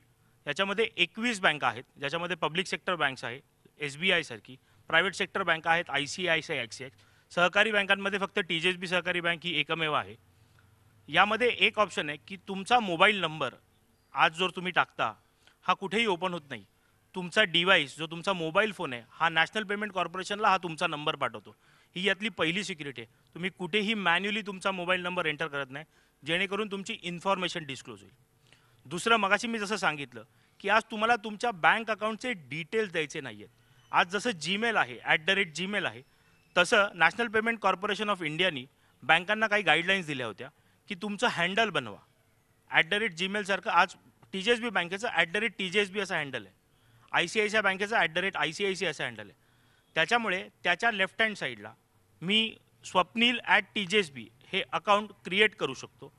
याच्यामध्ये एकवीस बँका आहेत ज्याच्यामध्ये पब्लिक सेक्टर बँक्स आहे एस बी आयसारखी प्रायव्हेट सेक्टर बँक आहेत I C I C I सहकारी बँकांमध्ये फक्त टी जे एस बी सहकारी बँक ही एकमेव आहे यामध्ये एक ऑप्शन आहे की तुमचा मोबाईल नंबर आज जर तुम्ही टाकता हा कुठेही ओपन होत नाही तुमचा डिव्हाइस जो तुमचा मोबाईल फोन आहे हा नॅशनल पेमेंट कॉर्पोरेशनला हा तुमचा नंबर पाठवतो ही यातली पहिली सिक्युरिटी आहे तुम्ही कुठेही मॅन्युअली तुमचा मोबाईल नंबर एंटर करत नाही जेणेकरून तुमची इन्फॉर्मेशन डिस्क्लोज होईल दुसरं मगाशी मी जसं सांगितलं की आज तुम्हाला तुमच्या बँक अकाउंटचे डिटेल्स द्यायचे नाही आहेत आज जसं जीमेल आहे ॲट द रेट जीमेल आहे तसं नॅशनल पेमेंट कॉर्पोरेशन ऑफ इंडियानी बँकांना काही गाईडलाईन्स दिल्या होत्या की तुमचं हँडल बनवा ॲट द रेट जीमेलसारखं आज टी जी एस बी बँकेचं at the rate T G S B असं हँडल आहे I C I C I बँकेचं at the rate I C I C असं हँडल आहे त्याच्यामुळे त्याच्या लेफ्ट हँड साईडला मी Swapnil at T J S B हे अकाउंट क्रिएट करू शकतो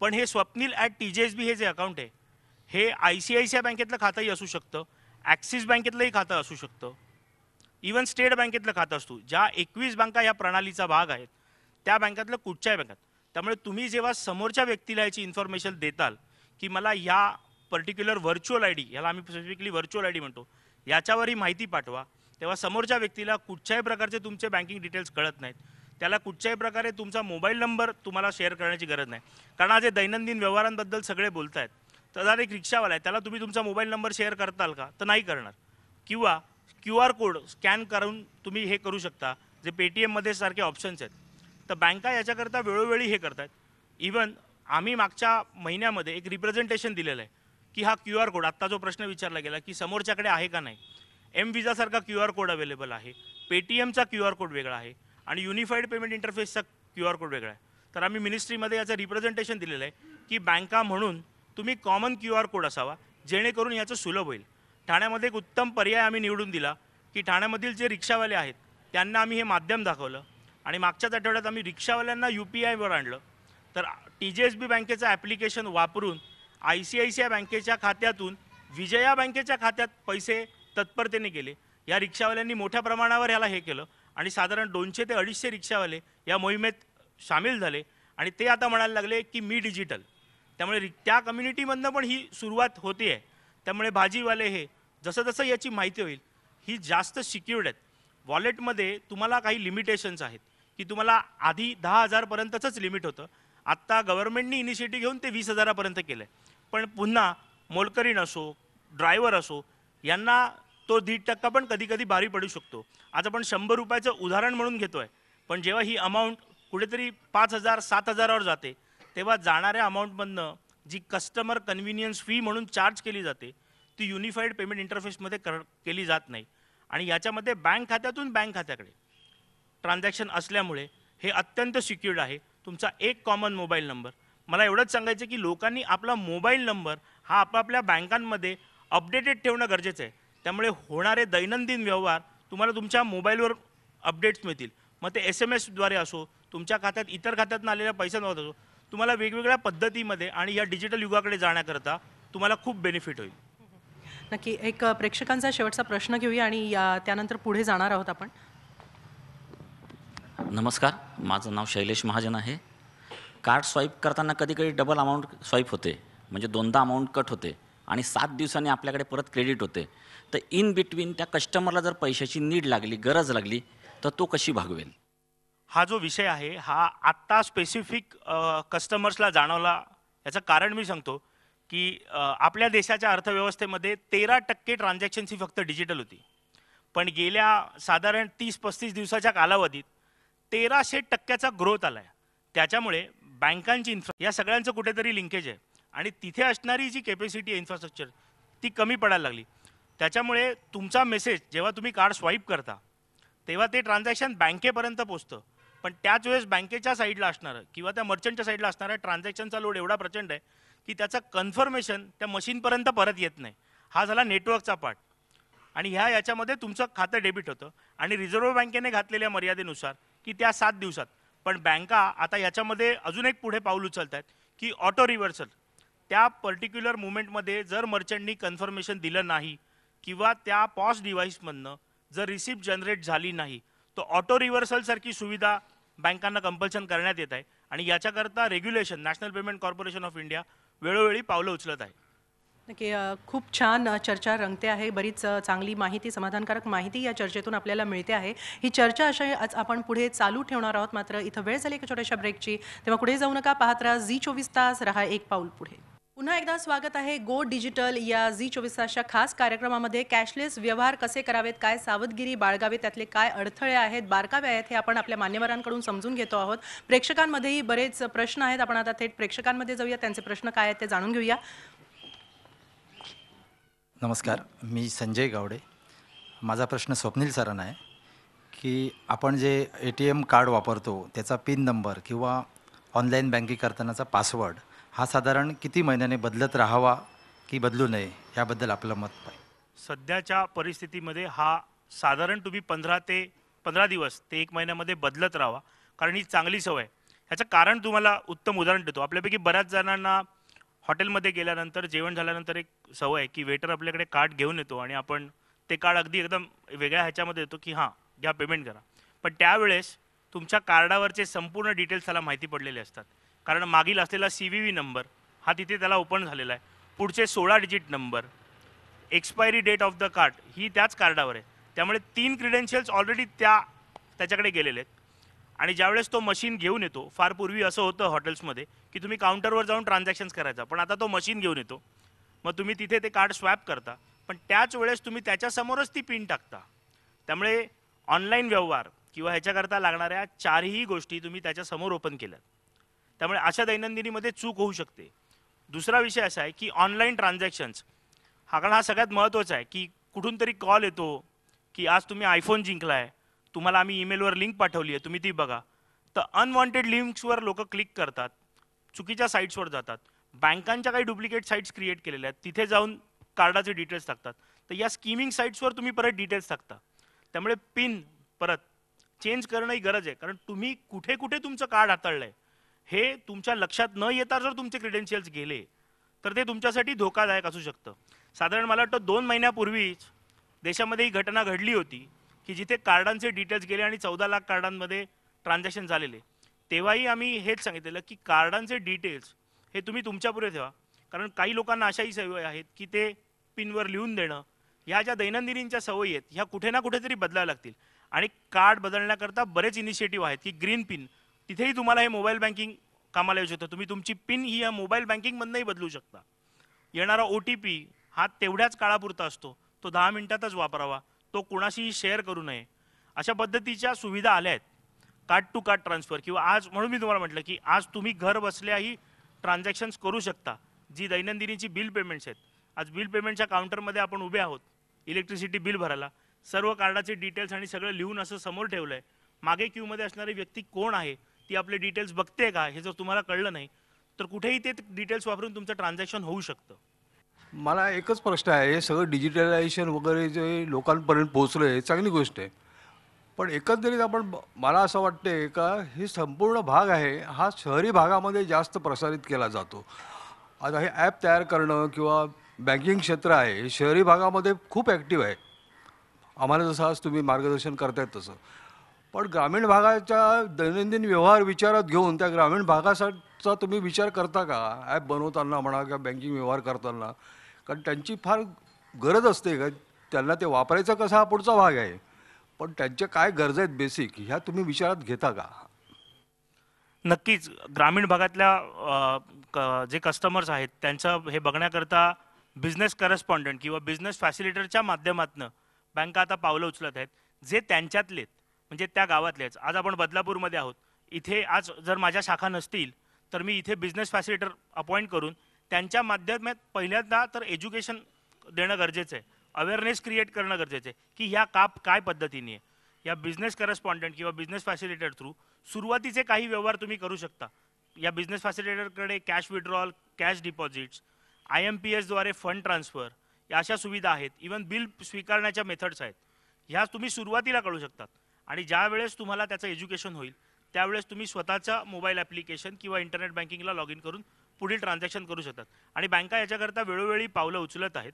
पण हे Swapnil at T J S B हे जे अकाउंट आहे हे I C I C I बँकेतलं खातंही असू शकतं ॲक्सिस बँकेतलंही खातं असू शकतं इवन स्टेट बँकेतलं खातं असतो ज्या एकवीस बँका या प्रणालीचा भाग आहेत त्या बँकातलं कुठच्याही बँकात त्यामुळे तुम्ही जेव्हा समोरच्या व्यक्तीला याची इन्फॉर्मेशन देताल की मला या पर्टिक्युलर व्हर्च्युअल आय डी याला आम्ही स्पेसिफिकली व्हर्च्युअल आय डी म्हणतो याच्यावरही माहिती पाठवा तेव्हा समोरच्या व्यक्तीला कुठच्याही प्रकारचे तुमचे बँकिंग डिटेल्स कळत नाहीत त्याला कुठच्याही प्रकारे तुमचा मोबाईल नंबर तुम्हाला शेअर करण्याची गरज नाही कारण आज हे दैनंदिन व्यवहारांबद्दल सगळे बोलत आहेत तर जर एक रिक्षावाला आहे त्याला तुम्ही तुमचा मोबाईल नंबर शेअर करताल का तर नाही करणार किंवा क्यू आर कोड स्कॅन करून तुम्ही हे करू शकता जे पेटीएममध्ये सारखे ऑप्शन्स आहेत तर बँका याच्याकरता वेळोवेळी हे करत आहेत इवन आम्ही मागच्या महिन्यामध्ये एक रिप्रेझेंटेशन दिलेलं आहे की हा क्यू आर कोड आत्ता जो प्रश्न विचारला गेला की समोरच्याकडे आहे का नाही एम विजासारखा क्यू आर कोड अवेलेबल आहे पेटीएमचा क्यू आर कोड वेगळा आहे आणि युनिफाईड पेमेंट इंटरफेसचा क्यू आर कोड वेगळा आहे तर आम्ही मिनिस्ट्रीमध्ये याचं रिप्रेझेंटेशन दिलेलं आहे की बँका म्हणून तुम्ही कॉमन क्यू आर कोड असावा जेणेकरून याचं सुलभ होईल ठाण्यामध्ये एक उत्तम पर्याय आम्ही निवडून दिला की ठाण्यामधील जे रिक्षावाले आहेत त्यांना आम्ही हे माध्यम दाखवलं आणि मागच्याच आठवड्यात आम्ही रिक्षावाल्यांना यू पी आयवर आणलं तर टी जी एस बी बँकेचं ॲप्लिकेशन वापरून I C I C I बँकेच्या खात्यातून विजया बँकेच्या खात्यात पैसे तत्परतेने केले या रिक्षावाल्यांनी मोठ्या प्रमाणावर याला हे केलं आणि साधारण दोनशे ते अडीचशे रिक्षावाले या मोहिमेत सामील झाले आणि ते आता म्हणायला लागले की मी डिजिटल त्यामुळे रिक् त्या कम्युनिटीमधनं पण ही सुरुवात होती आहे त्यामुळे भाजीवाले हे जसं जसं याची माहिती होईल ही जास्त सिक्युर्ड आहेत वॉलेटमध्ये तुम्हाला काही लिमिटेशन्स आहेत की तुम्हाला आधी दहा हजारपर्यंतचंच लिमिट होतं आत्ता गव्हर्नमेंटनी इनिशिएटिव्ह घेऊन ते वीस हजारापर्यंत केलं आहे पण पुन्हा मोलकरीण असो ड्रायव्हर असो यांना तो दीड टक्का पण कधी कधी भारी पडू शकतो आज आपण शंभर रुपयाचं उदाहरण म्हणून घेतो आहे पण जेव्हा ही अमाऊंट कुठेतरी पाच हजार सात हजारावर जाते तेव्हा जाणाऱ्या अमाऊंटमधनं जी कस्टमर कन्व्हिनियन्स फी म्हणून चार्ज केली जाते ती युनिफाईड पेमेंट इंटरफेसमध्ये कर केली जात नाही आणि याच्यामध्ये बँक खात्यातून बँक खात्याकडे ट्रान्झॅक्शन असल्यामुळे हे अत्यंत सिक्युर्ड आहे तुमचा एक कॉमन मोबाईल नंबर मला एवढंच सांगायचं की लोकांनी आपला मोबाईल नंबर हा आपापल्या बँकांमध्ये अपडेटेड ठेवणं गरजेचं आहे त्यामुळे होणारे दैनंदिन व्यवहार तुम्हाला तुमच्या मोबाईलवर अपडेट्स मिळतील मग ते एस एम एसद्वारे असो तुमच्या खात्यात इतर खात्यातून आलेल्या पैशांवर असो तुम्हाला वेगवेगळ्या पद्धतीमध्ये आणि या डिजिटल युगाकडे जाण्याकरता तुम्हाला खूप बेनिफिट होईल नक्की एक प्रेक्षकांचा शेवटचा प्रश्न घेऊया आणि या त्यानंतर पुढे जाणार आहोत आपण नमस्कार माझं नाव शैलेश महाजन आहे कार्ड स्वाईप करताना कधी कधी डबल अमाऊंट स्वाईप होते म्हणजे दोनदा अमाऊंट कट होते आणि सात दिवसांनी आपल्याकडे परत क्रेडिट होते तर इन बिटवीन त्या कस्टमरला जर पैशाची नीड लागली गरज लागली तर तो कशी भागवेल हा जो विषय आहे हा आत्ता स्पेसिफिक कस्टमर्सला जाणवला याचं कारण मी सांगतो की आपल्या देशाच्या अर्थव्यवस्थेमध्ये तेरा टक्के ट्रान्झॅक्शन्स ही फक्त डिजिटल होती पण गेल्या साधारण तीस पस्तीस दिवसाच्या कालावधीत तेराशे टक्क्याचा ग्रोथ आला आहे त्याच्यामुळे बँकांची इन्फ्रा या सगळ्यांचं कुठेतरी लिंकेज आहे आणि तिथे असणारी जी कॅपॅसिटी आहे इन्फ्रास्ट्रक्चर ती कमी पडायला लागली त्याच्यामुळे तुमचा मेसेज जेव्हा तुम्ही कार्ड स्वाईप करता तेव्हा ते ट्रान्झॅक्शन बँकेपर्यंत पोचतं पण त्याच वेळेस बँकेच्या साईडला असणारं किंवा त्या मर्चंटच्या साईडला असणारा ट्रान्झॅक्शनचा लोड एवढा प्रचंड आहे की त्याचं कन्फर्मेशन त्या मशीनपर्यंत परत येत नाही हा झाला नेटवर्कचा पार्ट आणि ह्या याच्यामध्ये तुमचं खातं डेबिट होतं आणि रिझर्व्ह बँकेने घातलेल्या मर्यादेनुसार की त्या सात दिवसात पण बँका आता याच्यामध्ये अजून एक पुढे पाऊल उचलत आहेत की ऑटो रिव्हर्सल त्या पर्टिक्युलर मुमेंटमध्ये जर मर्चंटनी कन्फर्मेशन दिलं नाही किंवा त्या पॉस डिव्हाइसमधनं जर रिसिप्ट जनरेट झाली नाही तर ऑटो रिव्हर्सलसारखी सुविधा बँकांना कंपल्शन करण्यात येत आहे आणि याच्याकरता regulation national payment corporation of India वेळोवेळी पावलं उचलत आहे नक्की खूप छान चर्चा रंगते आहे बरीच चांगली माहिती समाधानकारक माहिती या चर्चेतून आपल्याला मिळते आहे ही चर्चा अशा आज आपण पुढे चालू ठेवणार आहोत मात्र इथं वेळ झाली एका छोट्याशा ब्रेकची तेव्हा पुढे जाऊ नका पाहत राहा झी चोवीस तास रहा एक पाऊल पुढे पुन्हा एकदा स्वागत आहे गो डिजिटल या झी चोवीस तासच्या खास कार्यक्रमामध्ये कॅशलेस व्यवहार कसे करावेत काय सावधगिरी बाळगावेत त्यातले काय अडथळे आहेत बारकावे आहेत हे आपण आपल्या मान्यवरांकडून समजून घेतो आहोत प्रेक्षकांमध्येही बरेच प्रश्न आहेत आपण आता थेट प्रेक्षकांमध्ये जाऊया त्यांचे प्रश्न काय आहेत ते जाणून घेऊया नमस्कार मी संजय गावडे माझा प्रश्न स्वप्नील सरांना आहे की आपण जे ए टी एम कार्ड वापरतो त्याचा पिन नंबर किंवा ऑनलाईन बँकिंग करतानाचा पासवर्ड हा साधारण किती महिन्याने बदलत राहावा की बदलू नये याबद्दल आपलं मत पाहिजे सध्याच्या परिस्थितीमध्ये हा साधारण तुम्ही पंधरा ते पंधरा दिवस ते एक महिन्यामध्ये बदलत राहावा कारण ही चांगली सवय ह्याचं कारण तुम्हाला उत्तम उदाहरण देतो आपल्यापैकी बऱ्याच जणांना हॉटेलमध्ये गेल्यानंतर जेवण झाल्यानंतर एक सवय आहे की वेटर आपल्याकडे कार्ड घेऊन येतो आणि आपण ते कार्ड अगदी एकदम वेगळ्या ह्याच्यामध्ये येतो की हां घ्या पेमेंट करा पण त्यावेळेस तुमच्या कार्डावरचे संपूर्ण डिटेल्स त्याला माहिती पडलेले असतात कारण मागील असलेला सी व्ही व्ही नंबर हा तिथे त्याला ओपन झालेला आहे पुढचे सोळा digit number expiry date of the card ही त्याच कार्डावर आहे त्यामुळे तीन क्रिडेन्शियल्स ऑलरेडी त्या त्याच्याकडे गेलेले आहेत आणि ज्यावेळेस तो मशीन घेऊन येतो फार पूर्वी असं होतं हॉटेल्समध्ये की तुम्ही काउंटरवर जाऊन ट्रान्झॅक्शन्स करायचा पण आता तो मशीन घेऊन येतो मग तुम्ही तिथे ते कार्ड स्वॅप करता पण त्याच वेळेस तुम्ही त्याच्यासमोरच ती पिन टाकता त्यामुळे ऑनलाईन व्यवहार किंवा ह्याच्याकरता लागणाऱ्या चारही गोष्टी तुम्ही त्याच्यासमोर ओपन केल्यात त्यामुळे अशा दैनंदिनीमध्ये चूक होऊ शकते दुसरा विषय असा आहे की ऑनलाईन ट्रान्झॅक्शन्स हा कारण हा सगळ्यात महत्त्वाचा आहे की कुठून तरी कॉल येतो की आज तुम्ही आयफोन जिंकला आहे तुम्हाला आम्ही ईमेलवर लिंक पाठवली आहे तुम्ही ती बघा तर अनवॉन्टेड लिंक्सवर लोक क्लिक करतात चुकीच्या साईट्सवर जातात बँकांच्या काही डुप्लिकेट साईट्स क्रिएट केलेल्या आहेत तिथे जाऊन कार्डाचे डिटेल्स टाकतात तर या स्कीमिंग साईट्सवर तुम्ही परत डिटेल्स टाकता त्यामुळे पिन परत चेंज करणं ही गरज आहे कारण तुम्ही कुठे कुठे तुमचं कार्ड हाताळलं आहे हे तुमच्या लक्षात न येता जर तुमचे क्रिडेन्शियल्स गेले तर ते तुमच्यासाठी धोकादायक असू शकतं साधारण मला वाटतं दोन महिन्यापूर्वीच देशामध्ये ही घटना घडली होती की जिथे कार्डांचे डिटेल्स गेले आणि चौदा लाख कार्डांमध्ये ट्रान्झॅक्शन झालेले तेव्हाही आम्ही हेच सांगितलेलं की कार्डांचे डिटेल्स हे तुम्ही तुमच्यापुढे ठेवा कारण काही लोकांना अशाही सवय आहेत की ते पिनवर लिहून देणं ह्या ज्या दैनंदिनींच्या सवयी आहेत ह्या कुठे ना कुठेतरी बदलायला लागतील आणि कार्ड बदलण्याकरता बरेच इनिशिएटिव्ह आहेत की ग्रीन पिन तिथेही तुम्हाला हे मोबाईल बँकिंग कामाला येऊ शकतं तुम्ही तुमची पिन ही या मोबाईल बँकिंगमधनंही बदलू शकता येणारा ओ टी पी हा तेवढ्याच काळापुरता असतो तो दहा मिनिटातच वापरावा तो कोणाशीही शेअर करू नये अशा पद्धतीच्या सुविधा आल्या आहेत कार्ड टू कार्ड ट्रान्सफर किंवा आज म्हणून मी तुम्हाला म्हटलं की आज तुम्ही घर बसल्याही ट्रान्झॅक्शन्स करू शकता जी दैनंदिनीची बिल पेमेंट्स आहेत आज बिल पेमेंटच्या काउंटरमध्ये आपण उभे आहोत इलेक्ट्रिसिटी बिल भरायला सर्व कार्डाचे डिटेल्स आणि सगळं लिहून असं समोर ठेवलं आहे मागे क्यूमध्ये असणारी व्यक्ती कोण आहे ती आपले डिटेल्स बघते का हे जर तुम्हाला कळलं नाही तर कुठेही ते डिटेल्स वापरून तुमचं ट्रान्झॅक्शन होऊ शकतं मला एकच प्रश्न आहे हे सगळं डिजिटलायझेशन वगैरे जे लोकांपर्यंत पोहोचलं आहे चांगली गोष्ट आहे पण एकंदरीत आपण मला असं वाटते का हे संपूर्ण भाग आहे हा शहरी भागामध्ये जास्त प्रसारित केला जातो आता हे ॲप तयार करणं किंवा बँकिंग क्षेत्र आहे हे शहरी भागामध्ये खूप ॲक्टिव्ह आहे आम्हाला जसं आज तुम्ही मार्गदर्शन करतायत तसं पण ग्रामीण भागाच्या दैनंदिन व्यवहार विचारात घेऊन त्या ग्रामीण भागासाठीचा तुम्ही विचार करता का ॲप बनवताना म्हणा किंवा बँकिंग व्यवहार करताना कारण त्यांची फार गरज असते का त्यांना ते वापरायचं कसा हा पुढचा भाग आहे पण त्यांच्या काय गरजा आहेत बेसिक ह्या तुम्ही विचारात घेता का नक्कीच ग्रामीण भागातल्या जे कस्टमर्स आहेत त्यांचं हे बघण्याकरता बिझनेस करस्पॉन्डंट किंवा बिझनेस फॅसिलिटरच्या माध्यमातून बँका आता पावलं उचलत आहेत जे त्यांच्यातलेत म्हणजे त्या गावातलेच आज आपण बदलापूरमध्ये आहोत इथे आज जर माझ्या शाखा नसतील तर मी इथे बिझनेस फॅसिलिटर अपॉइंट करून त्यांच्या माध्यमात पहिल्यांदा तर एज्युकेशन देणं गरजेचं आहे अवेअरनेस क्रिएट करणं गरजेचं आहे की ह्या काप काय पद्धतीने आहे या बिझनेस करस्पॉन्डंट किंवा बिझनेस फॅसिलिटेटर थ्रू सुरुवातीचे काही व्यवहार तुम्ही करू शकता या बिझनेस फॅसिलिटेटरकडे cash withdrawal cash deposits I M P एसद्वारे फंड ट्रान्सफर या अशा सुविधा आहेत इवन बिल स्वीकारण्याच्या मेथड्स आहेत ह्या तुम्ही सुरुवातीला कळू शकतात आणि ज्या वेळेस तुम्हाला त्याचं एज्युकेशन होईल त्यावेळेस तुम्ही स्वतःचा मोबाईल ॲप्लिकेशन किंवा इंटरनेट बँकिंगला लॉग इन करून पुढील ट्रान्झॅक्शन करू शकतात आणि बँका याच्याकरता वेळोवेळी पावलं उचलत आहेत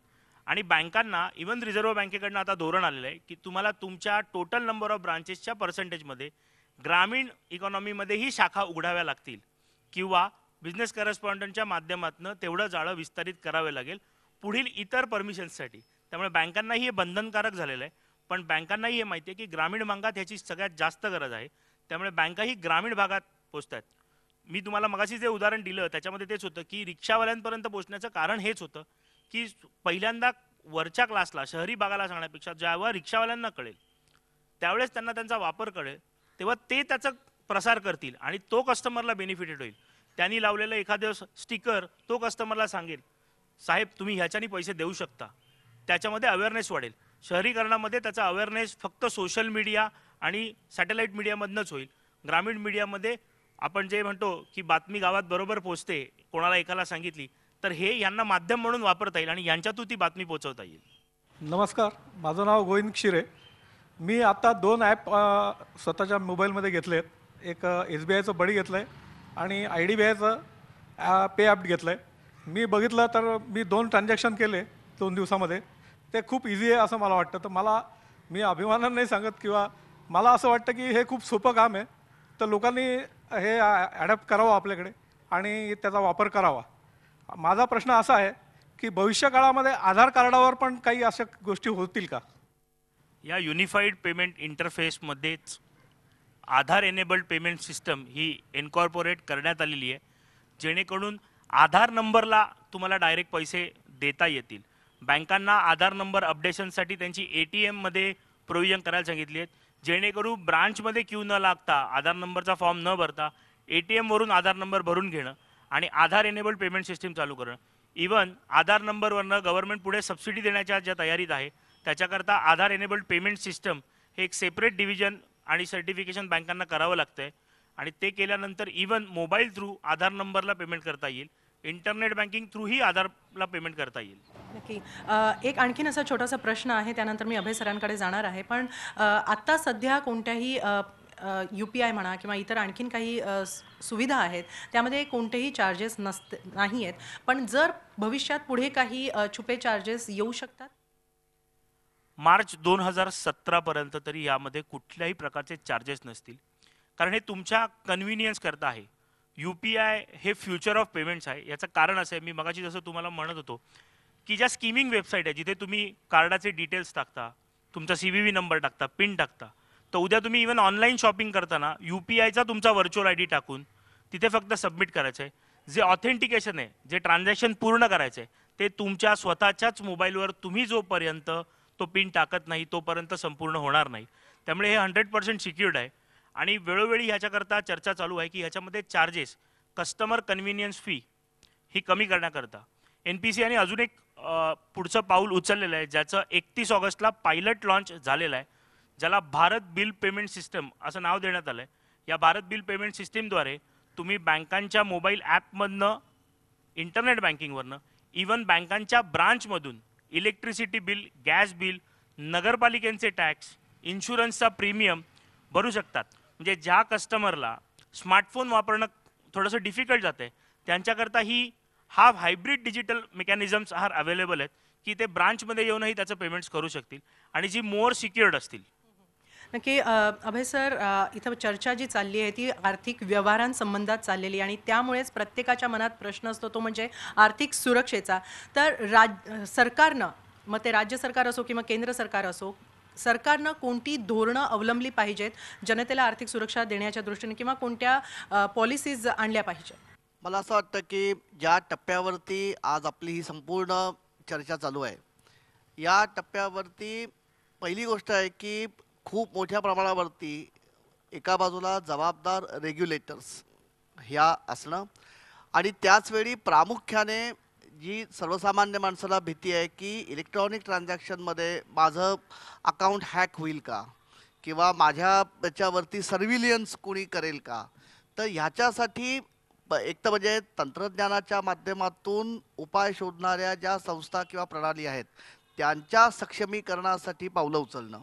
आणि बँकांना इव्हन रिझर्व्ह बँकेकडनं आता धोरण आलेलं आहे की तुम्हाला तुमच्या टोटल नंबर ऑफ ब्रांचेसच्या पर्सेंटेजमध्ये ग्रामीण इकॉनॉमीमध्येही शाखा उघडाव्या लागतील किंवा बिझनेस करस्पॉन्डंटच्या माध्यमातून तेवढं जाळं विस्तारित करावे लागेल पुढील इतर परमिशन्ससाठी त्यामुळे बँकांनाही हे बंधनकारक झालेलं आहे पण बँकांनाही हे माहिती आहे की ग्रामीण भागात ह्याची सगळ्यात जास्त गरज आहे त्यामुळे बँकाही ग्रामीण भागात पोचत आहेत मी तुम्हाला मगाशी जे उदाहरण दिलं त्याच्यामध्ये तेच होतं की रिक्षावाल्यांपर्यंत पोचण्याचं कारण हेच होतं की पहिल्यांदा वरच्या क्लासला शहरी भागाला सांगण्यापेक्षा ज्यावेळेला रिक्षावाल्यांना कळेल त्यावेळेस त्यांना त्यांचा वापर कळेल तेव्हा ते त्याचा प्रसार करतील आणि तो कस्टमरला बेनिफिटेड होईल त्यांनी लावलेलं एखादं स्टिकर तो कस्टमरला सांगेल साहेब तुम्ही ह्याच्यानी पैसे देऊ शकता त्याच्यामध्ये अवेअरनेस वाढेल शहरीकरणामध्ये त्याचा अवेअरनेस फक्त सोशल मीडिया आणि सॅटेलाईट मीडियामधनंच होईल ग्रामीण मीडियामध्ये आपण जे म्हणतो की बातमी गावात बरोबर पोचते कोणाला एकाला सांगितली तर हे यांना माध्यम म्हणून वापरता येईल आणि यांच्यातून ती बातमी पोचवता येईल नमस्कार माझं नाव गोविंद क्षीरे मी आता दोन ॲप स्वतःच्या मोबाईलमध्ये घेतले आहेत एक एस बी आयचं बडी घेतलं आहे आणि आय डी बी आयचं पे ॲप घेतलं आहे मी बघितलं तर मी दोन ट्रान्झॅक्शन केले दोन दिवसामध्ये ते खूप इझी आहे असं मला वाटतं तर मला मी अभिमानानं नाही सांगत किंवा मला असं वाटतं की हे खूप सोपं काम आहे तर लोकांनी हे ॲडॅप्ट करावं आपल्याकडे आणि त्याचा वापर करावा माझा प्रश्न असा आहे की भविष्यकाळामध्ये आधार कार्डावर पण काही अशा गोष्टी होतील का या युनिफाईड पेमेंट इंटरफेसमध्येच आधार एनेबल्ड पेमेंट सिस्टम ही इनकॉर्पोरेट करण्यात आलेली आहे जेणेकरून आधार नंबरला तुम्हाला डायरेक्ट पैसे देता येतील बँकांना आधार नंबर अपडेशनसाठी त्यांची ए टी एममध्ये प्रोव्हिजन करायला सांगितली आहेत जेणेकरून ब्रांचमध्ये क्यू न लागता आधार नंबरचा फॉर्म न भरता ए टी एमवरून आधार नंबर भरून घेणं आणि आधार एनेबल्ड पेमेंट सिस्टीम चालू करणं इवन आधार नंबरवरनं गव्हर्नमेंट पुढे सबसिडी देण्याच्या ज्या तयारीत आहे त्याच्याकरता आधार एनेबल्ड पेमेंट सिस्टम हे एक सेपरेट डिव्हिजन आणि सर्टिफिकेशन बँकांना करावं लागतं आहे आणि ते केल्यानंतर इवन मोबाईल थ्रू आधार नंबरला पेमेंट करता येईल इंटरनेट बँकिंग थ्रूही आधारला पेमेंट करता येईल नक्की एक आणखीन असा छोटासा प्रश्न आहे त्यानंतर मी अभय सरांकडे जाणार आहे पण आत्ता सध्या कोणत्याही यू पी आय म्हणा किंवा इतर आणखीन काही सुविधा आहेत त्यामध्ये कोणतेही चार्जेस नसते नाही आहेत पण जर भविष्यात पुढे काही छुपे चार्जेस येऊ शकतात मार्च दोन हजार सतरापर्यंत तरी यामध्ये कुठल्याही प्रकारचे चार्जेस नसतील कारण हे तुमच्या कन्व्हिनियन्स करता आहे यू पी आय हे फ्युचर ऑफ पेमेंट्स आहे याचं कारण असं आहे मी मगाशी जसं तुम्हाला म्हणत होतो की ज्या स्कीमिंग वेबसाईट आहे जिथे तुम्ही कार्डाचे डिटेल्स टाकता तुमचा सी व्ही व्ही नंबर टाकता पिन टाकता तर उद्या तुम्ही इव्हन ऑनलाईन शॉपिंग करताना यू पी आयचा तुमचा व्हर्च्युअल आय डी टाकून तिथे फक्त सबमिट करायचं आहे जे ऑथेंटिकेशन आहे जे ट्रान्झॅक्शन पूर्ण करायचं आहे ते तुमच्या स्वतःच्याच मोबाईलवर तुम्ही जोपर्यंत तो पिन टाकत नाही तोपर्यंत संपूर्ण होणार नाही त्यामुळे हे हंड्रेड पर्सेंट सिक्युर्ड आहे आणि वेळोवेळी ह्याच्याकरता चर्चा चालू आहे की ह्याच्यामध्ये चार्जेस कस्टमर कन्व्हिनियन्स फी ही कमी करण्याकरता एन पी सी आणि अजून एक पुढचं पाऊल उचललेलं आहे ज्याचं एकतीस ऑगस्टला पायलट लॉन्च झालेलं आहे ज्याला भारत बिल पेमेंट सिस्टम असं नाव देण्यात आलं आहे या भारत बिल पेमेंट सिस्टीमद्वारे तुम्ही बँकांच्या मोबाईल ॲपमधनं इंटरनेट बँकिंगवरनं इवन बँकांच्या ब्रांचमधून इलेक्ट्रिसिटी बिल गॅस बिल नगरपालिकेंचे टॅक्स इन्शुरन्सचा प्रीमियम भरू शकतात म्हणजे ज्या कस्टमरला स्मार्टफोन वापरणं थोडंसं डिफिकल्ट जाते त्यांच्याकरता ही हा hybrid digital mechanisms are available आहेत की ते ब्रांचमध्ये येऊनही त्याचं पेमेंट्स करू शकतील आणि जी मोर सिक्युअर्ड असतील नक्की अभय सर इथं चर्चा जी चालली आहे ती आर्थिक व्यवहारांसंबंधात चाललेली आणि त्यामुळेच प्रत्येकाच्या मनात प्रश्न असतो तो म्हणजे आर्थिक सुरक्षेचा तर राज सरकारनं मग ते राज्य सरकार असो किंवा केंद्र सरकार असो सरकारनं कोणती धोरणं अवलंबली पाहिजेत जनतेला आर्थिक सुरक्षा देण्याच्या दृष्टीने किंवा कोणत्या पॉलिसीज आणल्या पाहिजेत मला असं वाटतं की ज्या टप्प्यावरती आज आपली ही संपूर्ण चर्चा चालू आहे या टप्प्यावरती पहिली गोष्ट आहे की खूप मोठ्या प्रमाणावरती एका बाजूला जबाबदार रेग्युलेटर्स ह्या असणं आणि त्याचवेळी प्रामुख्याने जी सर्वसामान्य माणसाला भीती आहे की इलेक्ट्रॉनिक ट्रान्झॅक्शनमध्ये माझं अकाउंट हॅक होईल का किंवा माझ्या याच्यावरती सर्विलियन्स कोणी करेल का तर ह्याच्यासाठी एक तर म्हणजे तंत्रज्ञानाच्या माध्यमातून उपाय शोधणाऱ्या ज्या संस्था किंवा प्रणाली आहेत त्यांच्या सक्षमीकरणासाठी पावलं उचलणं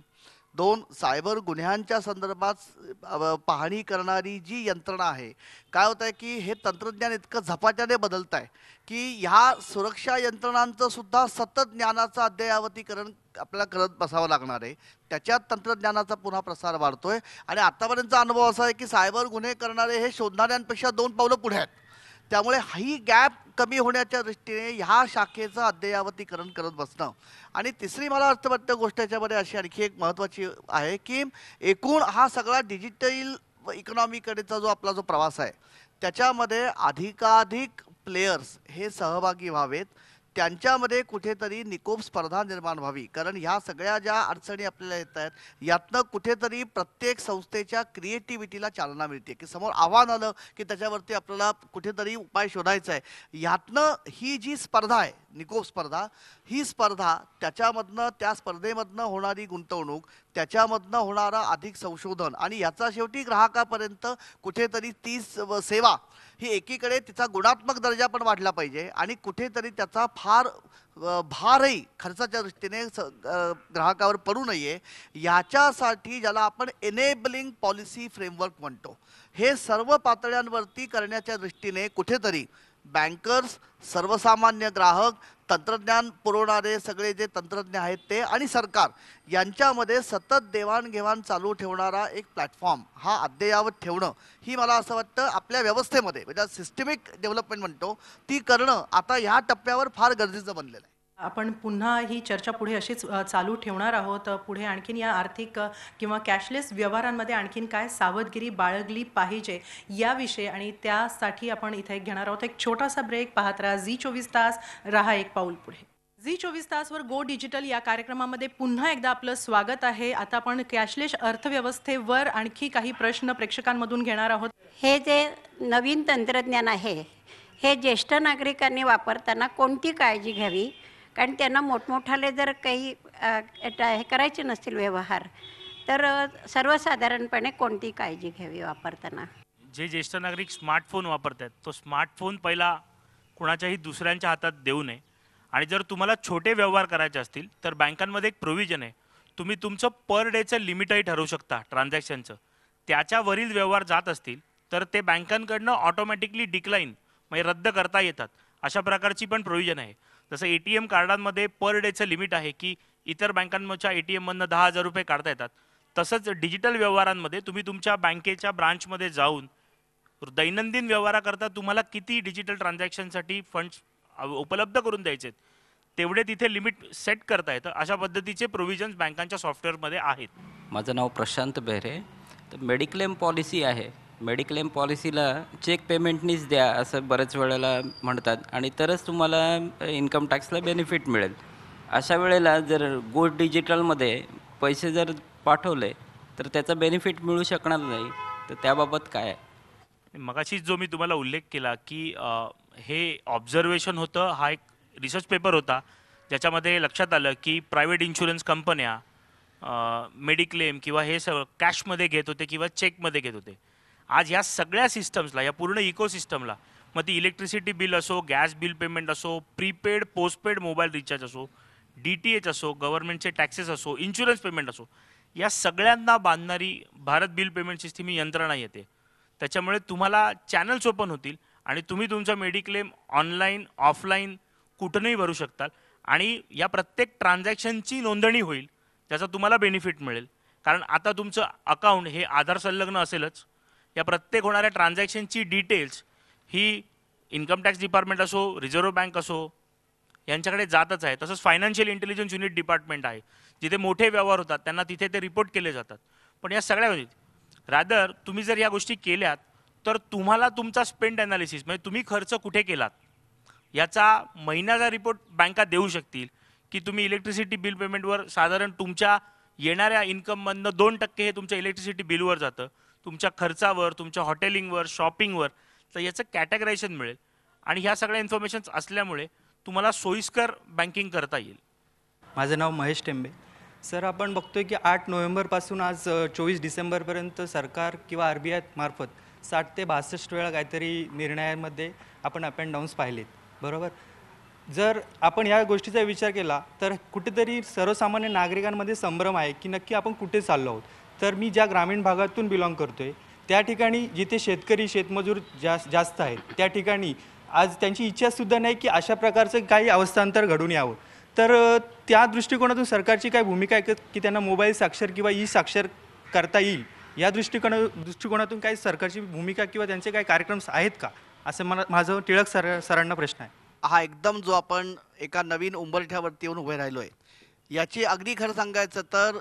दोन सायबर गुन्ह्यांच्या संदर्भात पाहणी करणारी जी यंत्रणा आहे काय होत आहे की हे तंत्रज्ञान इतकं झपाट्याने बदलत आहे की ह्या सुरक्षा यंत्रणांचं सुद्धा सतत ज्ञानाचं अद्ययावतीकरण आपल्याला करत बसावं लागणार आहे त्याच्यात तंत्रज्ञानाचा पुन्हा प्रसार वाढतोय आणि आतापर्यंतचा अनुभव असा आहे की सायबर गुन्हे करणारे हे शोधणाऱ्यांपेक्षा दोन पावलं पुढे आहेत त्यामुळे ही गॅप कमी होण्याच्या दृष्टीने ह्या शाखेचं अद्ययावतीकरण करत बसणं आणि तिसरी मला अर्थ वाटतं गोष्ट याच्यामध्ये अशी आणखी एक महत्त्वाची आहे की एकूण हा सगळा डिजिटल इकॉनॉमीकडेचा जो आपला जो प्रवास आहे त्याच्यामध्ये अधिकाधिक प्लेयर्स हे सहभागी व्हावेत त्यांच्यामध्ये कुठेतरी निकोप स्पर्धा निर्माण व्हावी कारण ह्या सगळ्या ज्या अडचणी आपल्याला येत आहेत यातनं कुठेतरी प्रत्येक संस्थेच्या क्रिएटिव्हिटीला चालना मिळते की समोर आव्हान आलं की त्याच्यावरती आपल्याला कुठेतरी उपाय शोधायचा आहे यातनं ही जी स्पर्धा आहे निकोप स्पर्धा ही स्पर्धा त्याच्यामधनं त्या स्पर्धेमधनं होणारी गुंतवणूक त्याच्यामधनं होणारं अधिक संशोधन आणि याचा शेवटी ग्राहकापर्यंत कुठेतरी ती सेवा ही एकीकडे तिचा गुणात्मक दर्जा पण वाढला पाहिजे आणि कुठेतरी त्याचा फार भारही खर्चाच्या दृष्टीने ग्राहकावर पडू नये याच्यासाठी ज्याला आपण एनेबलिंग पॉलिसी फ्रेमवर्क म्हणतो हे सर्व पातळ्यांवरती करण्याच्या दृष्टीने कुठेतरी बँकर्स सर्वसामान्य ग्राहक तंत्रज्ञान पुरवणारे सगळे जे तंत्रज्ञ आहेत ते आणि सरकार यांच्यामध्ये सतत देवाणघेवाण चालू ठेवणारा एक प्लॅटफॉर्म हा अद्ययावत ठेवणं ही मला असं वाटतं आपल्या व्यवस्थेमध्ये म्हणजे सिस्टमिक डेव्हलपमेंट म्हणतो ती करणं आता ह्या टप्प्यावर फार गरजेचं बनलेलं आहे आपण पुन्हा ही चर्चा पुढे अशीच चालू ठेवणार आहोत पुढे आणखीन या आर्थिक किंवा कॅशलेस व्यवहारांमध्ये आणखीन काय सावधगिरी बाळगली पाहिजे याविषयी आणि त्यासाठी आपण इथे घेणार आहोत एक छोटासा ब्रेक पाहत राहा झी चोवीस तास राहा एक पाऊल पुढे झी चोवीस तासवर गो डिजिटल या कार्यक्रमामध्ये पुन्हा एकदा आपलं स्वागत आहे आता आपण कॅशलेस अर्थव्यवस्थेवर आणखी काही प्रश्न प्रेक्षकांमधून घेणार आहोत हे जे नवीन तंत्रज्ञान आहे हे ज्येष्ठ नागरिकांनी वापरताना कोणती काळजी घ्यावी कारण त्यांना मोठमोठाले जर काही हे करायचे नसतील व्यवहार तर सर्वसाधारणपणे कोणती काळजी घ्यावी वापरताना जे ज्येष्ठ नागरिक स्मार्टफोन वापरतात तो स्मार्टफोन पहिला कोणाच्याही दुसऱ्यांच्या हातात देऊ नये आणि जर तुम्हाला छोटे व्यवहार करायचे असतील तर बँकांमध्ये एक प्रोव्हिजन आहे तुम्ही तुमचं पर डेचं लिमिटही ठरवू शकता ट्रान्झॅक्शनचं त्याच्यावरील व्यवहार जात असतील तर ते बँकांकडनं ऑटोमॅटिकली डिक्लाईन म्हणजे रद्द करता येतात अशा प्रकारची पण प्रोव्हिजन आहे जसं एटीएम कार्डांमध्ये पर डेचं लिमिट आहे की इतर बँकांच्या एममधनं दहा हजार रुपये काढता येतात तसंच डिजिटल व्यवहारांमध्ये तुम्ही तुमच्या बँकेच्या ब्रांचमध्ये जाऊन दैनंदिन व्यवहाराकरता तुम्हाला किती डिजिटल ट्रान्झॅक्शनसाठी फंड्स उपलब्ध करून द्यायचे तेवढे तिथे लिमिट सेट करता येतं अशा पद्धतीचे प्रोव्हिजन्स बँकांच्या सॉफ्टवेअरमध्ये आहेत माझं नाव प्रशांत बेहरे तर मेडिक्लेम पॉलिसी आहे मेडिक्लेम पॉलिसीला चेक पेमेंटनीच द्या असं बऱ्याच वेळेला म्हणतात आणि तरच तुम्हाला इन्कम टॅक्सला बेनिफिट मिळेल अशा वेळेला जर गो डिजिटलमध्ये पैसे जर पाठवले तर त्याचा बेनिफिट मिळू शकणार नाही तर त्याबाबत काय आहे मगाशीच जो मी तुम्हाला उल्लेख केला की हे ऑब्झर्वेशन होतं हा एक रिसर्च पेपर होता ज्याच्यामध्ये लक्षात आलं की प्रायव्हेट इन्शुरन्स कंपन्या मेडिक्लेम किंवा हे सगळं कॅशमध्ये घेत होते किंवा चेकमध्ये घेत होते आज ह्या सगळ्या सिस्टम्सला या पूर्ण इकोसिस्टमला मग ती इलेक्ट्रिसिटी बिल असो गॅस बिल पेमेंट असो प्रीपेड पोस्टपेड मोबाईल रिचार्ज असो डी टी एच असो गव्हर्नमेंटचे टॅक्सेस असो इन्शुरन्स पेमेंट असो या सगळ्यांना बांधणारी भारत बिल पेमेंट सिस्टीम ही यंत्रणा येते त्याच्यामुळे तुम्हाला चॅनल्स ओपन होतील आणि तुम्ही तुमचा मेडिक्लेम ऑनलाईन ऑफलाईन कुठूनही भरू शकता आणि या प्रत्येक ट्रान्झॅक्शनची नोंदणी होईल त्याचा तुम्हाला बेनिफिट मिळेल कारण आता तुमचं अकाउंट हे आधार संलग्न असेलच या प्रत्येक होणाऱ्या ट्रान्झॅक्शनची डिटेल्स ही इन्कम टॅक्स डिपार्टमेंट असो रिझर्व्ह बँक असो यांच्याकडे जातच आहे तसंच फायनान्शियल इंटेलिजन्स युनिट डिपार्टमेंट आहे जिथे मोठे व्यवहार होतात त्यांना तिथे ते रिपोर्ट केले जातात पण या सगळ्या गोष्टीत रादर तुम्ही जर या गोष्टी केल्यात तर तुम्हाला तुमचा स्पेंड ॲनालिसिस म्हणजे तुम्ही खर्च कुठे केलात याचा महिन्याचा रिपोर्ट बँका देऊ शकतील की तुम्ही इलेक्ट्रिसिटी बिल पेमेंटवर साधारण तुमच्या येणाऱ्या इन्कममधनं दोन टक्के हे तुमच्या इलेक्ट्रिसिटी बिलवर जातं तुमच्या खर्चावर तुमच्या हॉटेलिंगवर शॉपिंगवर तर याचं कॅटेगरायझेशन मिळेल आणि ह्या सगळ्या इन्फॉर्मेशन्स असल्यामुळे तुम्हाला सोयीस्कर बँकिंग करता येईल माझं नाव महेश टेंबे सर आपण बघतोय की आठ नोव्हेंबरपासून आज चोवीस डिसेंबरपर्यंत सरकार किंवा आर बी आयमार्फत मार्फत साठ ते बासष्ट वेळा काहीतरी निर्णयामध्ये आपण अप अँड डाऊन्स पाहिलेत बरोबर जर आपण ह्या गोष्टीचा विचार केला तर कुठेतरी सर्वसामान्य नागरिकांमध्ये संभ्रम आहे की नक्की आपण कुठे चाललो आहोत तर मी ज्या ग्रामीण भागातून बिलॉंग करतो आहे त्या ठिकाणी जिथे शेतकरी शेतमजूर जास्त जास्त आहेत त्या ठिकाणी आज त्यांची इच्छासुद्धा नाही की अशा प्रकारचं काही अवस्थांतर घडून यावं तर त्या दृष्टिकोनातून सरकारची काय भूमिका आहे की त्यांना मोबाईल साक्षर किंवा ई साक्षर करता येईल या दृष्टिकोन दृष्टिकोनातून काही सरकारची भूमिका किंवा त्यांचे काही कार्यक्रम आहेत का असं मला माझं टिळक सर सरांना प्रश्न आहे हा एकदम जो आपण एका नवीन उंबरठ्यावरती येऊन उभे राहिलो आहे याची अगदी खरं सांगायचं तर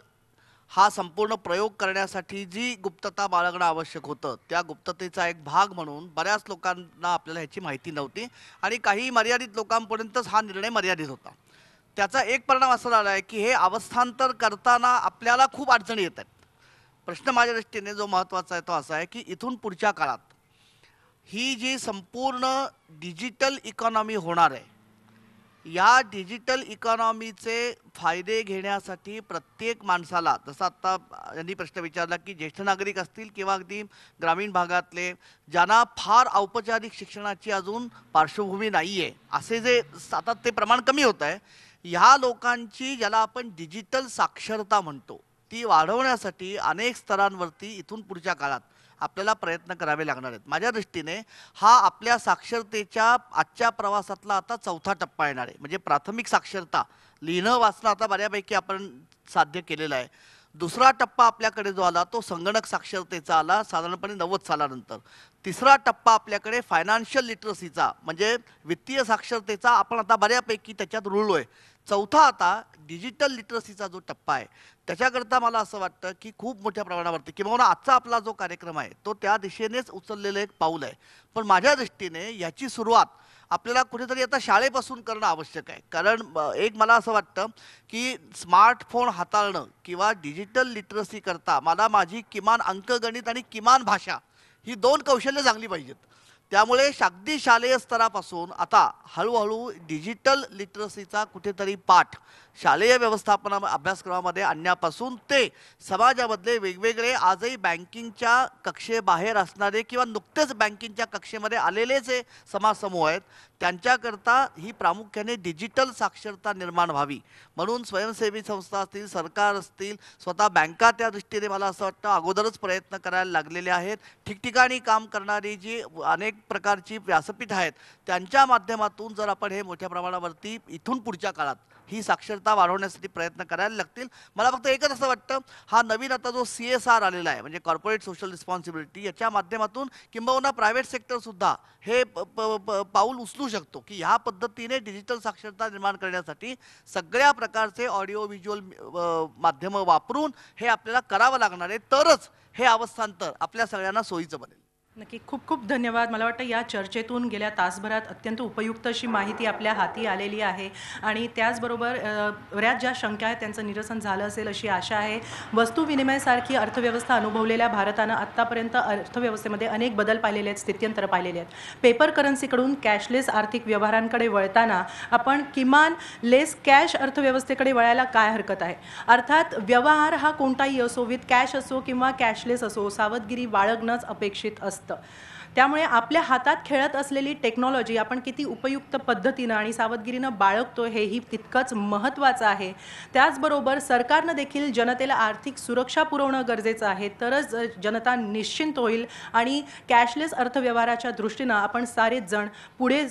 हा संपूर्ण प्रयोग करण्यासाठी जी गुप्तता बाळगणं आवश्यक होतं त्या गुप्ततेचा एक भाग म्हणून बऱ्याच लोकांना आपल्याला ह्याची माहिती नव्हती आणि काही मर्यादित लोकांपर्यंतच हा निर्णय मर्यादित होता त्याचा एक परिणाम असा झाला आहे की हे अवस्थांतर करताना आपल्याला खूप अडचणी येत आहेत प्रश्न माझ्या दृष्टीने जो महत्त्वाचा आहे तो असा आहे की इथून पुढच्या काळात ही जी संपूर्ण डिजिटल इकॉनॉमी होणार आहे या डिजिटल इकॉनॉमीचे फायदे घेण्यासाठी प्रत्येक माणसाला जसं आत्ता यांनी प्रश्न विचारला की ज्येष्ठ नागरिक असतील किंवा अगदी ग्रामीण भागातले ज्यांना फार औपचारिक शिक्षणाची अजून पार्श्वभूमी नाही आहे असे जे आता ते प्रमाण कमी होत आहे ह्या लोकांची ज्याला आपण डिजिटल साक्षरता म्हणतो ती वाढवण्यासाठी अनेक स्तरांवरती इथून पुढच्या काळात आपल्याला प्रयत्न करावे लागणार आहेत माझ्या दृष्टीने हा आपल्या साक्षरतेच्या आजच्या प्रवासातला आता चौथा टप्पा येणार आहे म्हणजे प्राथमिक साक्षरता लिहिणं वाचणं आता बऱ्यापैकी आपण साध्य केलेलं आहे दुसरा टप्पा आपल्याकडे जो आला तो संगणक साक्षरतेचा आला साधारणपणे नव्वद सालानंतर तिसरा टप्पा आपल्याकडे फायनान्शियल लिटरसीचा म्हणजे वित्तीय साक्षरतेचा आपण आता बऱ्यापैकी त्याच्यात रुळलोय आहे चौथा आता डिजिटल लिटरसीचा जो टप्पा आहे त्याच्याकरता मला असं वाटतं की खूप मोठ्या प्रमाणावरती किंवा आजचा आपला जो कार्यक्रम आहे तो त्या दिशेनेच उचललेलं एक पाऊल आहे पण माझ्या दृष्टीने याची सुरुवात आपल्याला कुठेतरी आता शाळेपासून करणं आवश्यक आहे कारण एक मला असं वाटतं की स्मार्टफोन हाताळणं किंवा डिजिटल लिटरसी करता मला माझी किमान अंकगणित आणि किमान भाषा ही दोन कौशल्य चांगली पाहिजेत त्यामुळे अगदी शालेय स्तरापासून आता हळूहळू डिजिटल लिटरसीचा कुठेतरी पाठ शालेय व्यवस्थापना अभ्यासक्रमामध्ये आणण्यापासून ते समाजामधले वेगवेगळे आजही बँकिंगच्या कक्षेबाहेर असणारे किंवा नुकतेच बँकिंगच्या कक्षेमध्ये आलेले जे समाजसमूह आहेत त्यांच्याकरता ही प्रामुख्याने डिजिटल साक्षरता निर्माण व्हावी म्हणून स्वयंसेवी संस्था असतील सरकार असतील स्वतः बँका त्या दृष्टीने मला असं वाटतं अगोदरच प्रयत्न करायला लागलेले आहेत ठिकठिकाणी काम करणारी जी अनेक प्रकारची व्यासपीठ आहेत त्यांच्या माध्यमातून जर आपण हे मोठ्या प्रमाणावरती इथून पुढच्या काळात ही साक्षरता वाढवण्यासाठी प्रयत्न करायला लागतील मला फक्त एकच असं वाटतं हा नवीन आता जो सी एस आर आलेला आहे म्हणजे कॉर्पोरेट सोशल रिस्पॉन्सिबिलिटी याच्या माध्यमातून किंबहुना प्रायव्हेट सेक्टरसुद्धा हे पाऊल उचलू शकतो की ह्या पद्धतीने डिजिटल साक्षरता निर्माण करण्यासाठी सगळ्या प्रकारचे ऑडिओ व्हिज्युअल माध्यमं वापरून हे आपल्याला करावं लागणार आहे तरच हे अवस्थांतर आपल्या सगळ्यांना सोयीचं बनेल नक्की खूप खूप धन्यवाद मला वाटतं या चर्चेतून गेल्या तासभरात अत्यंत उपयुक्त अशी माहिती आपल्या हाती आलेली आहे आणि त्याचबरोबर बऱ्याच ज्या शंका आहेत त्यांचं निरसन झालं असेल अशी आशा आहे वस्तुविनिमयासारखी अर्थव्यवस्था अनुभवलेल्या भारतानं आत्तापर्यंत अर्थव्यवस्थेमध्ये अनेक बदल पाहिलेले आहेत स्थित्यंतर पाहिलेले आहेत पेपर करन्सीकडून कॅशलेस आर्थिक व्यवहारांकडे वळताना आपण किमान लेस कॅश अर्थव्यवस्थेकडे वळायला काय हरकत आहे अर्थात व्यवहार हा कोणताही असो विथ कॅश असो किंवा कॅशलेस असो सावधगिरी बाळगणंच अपेक्षित असतं と त्यामुळे आपल्या हातात खेळत असलेली टेक्नॉलॉजी आपण किती उपयुक्त पद्धतीनं आणि सावधगिरीनं बाळगतो हेही तितकंच महत्त्वाचं आहे त्याचबरोबर सरकारनं देखील जनतेला आर्थिक सुरक्षा पुरवणं गरजेचं आहे तरच जनता निश्चिंत होईल आणि कॅशलेस अर्थव्यवहाराच्या दृष्टीनं आपण सारेच जण पुढे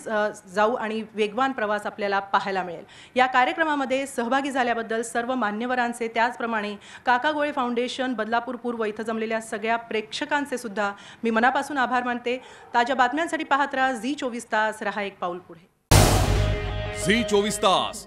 जाऊ आणि वेगवान प्रवास आपल्याला पाहायला मिळेल या कार्यक्रमामध्ये सहभागी झाल्याबद्दल सर्व मान्यवरांचे त्याचप्रमाणे काकागोळे फाउंडेशन बदलापूर पूर्व इथं जमलेल्या सगळ्या प्रेक्षकांचे सुद्धा मी मनापासून आभार मानते ताज्या बातम्यांसाठी पाहत राहा झी चोवीस तास रहा एक पाऊल पुढे झी चोवीस तास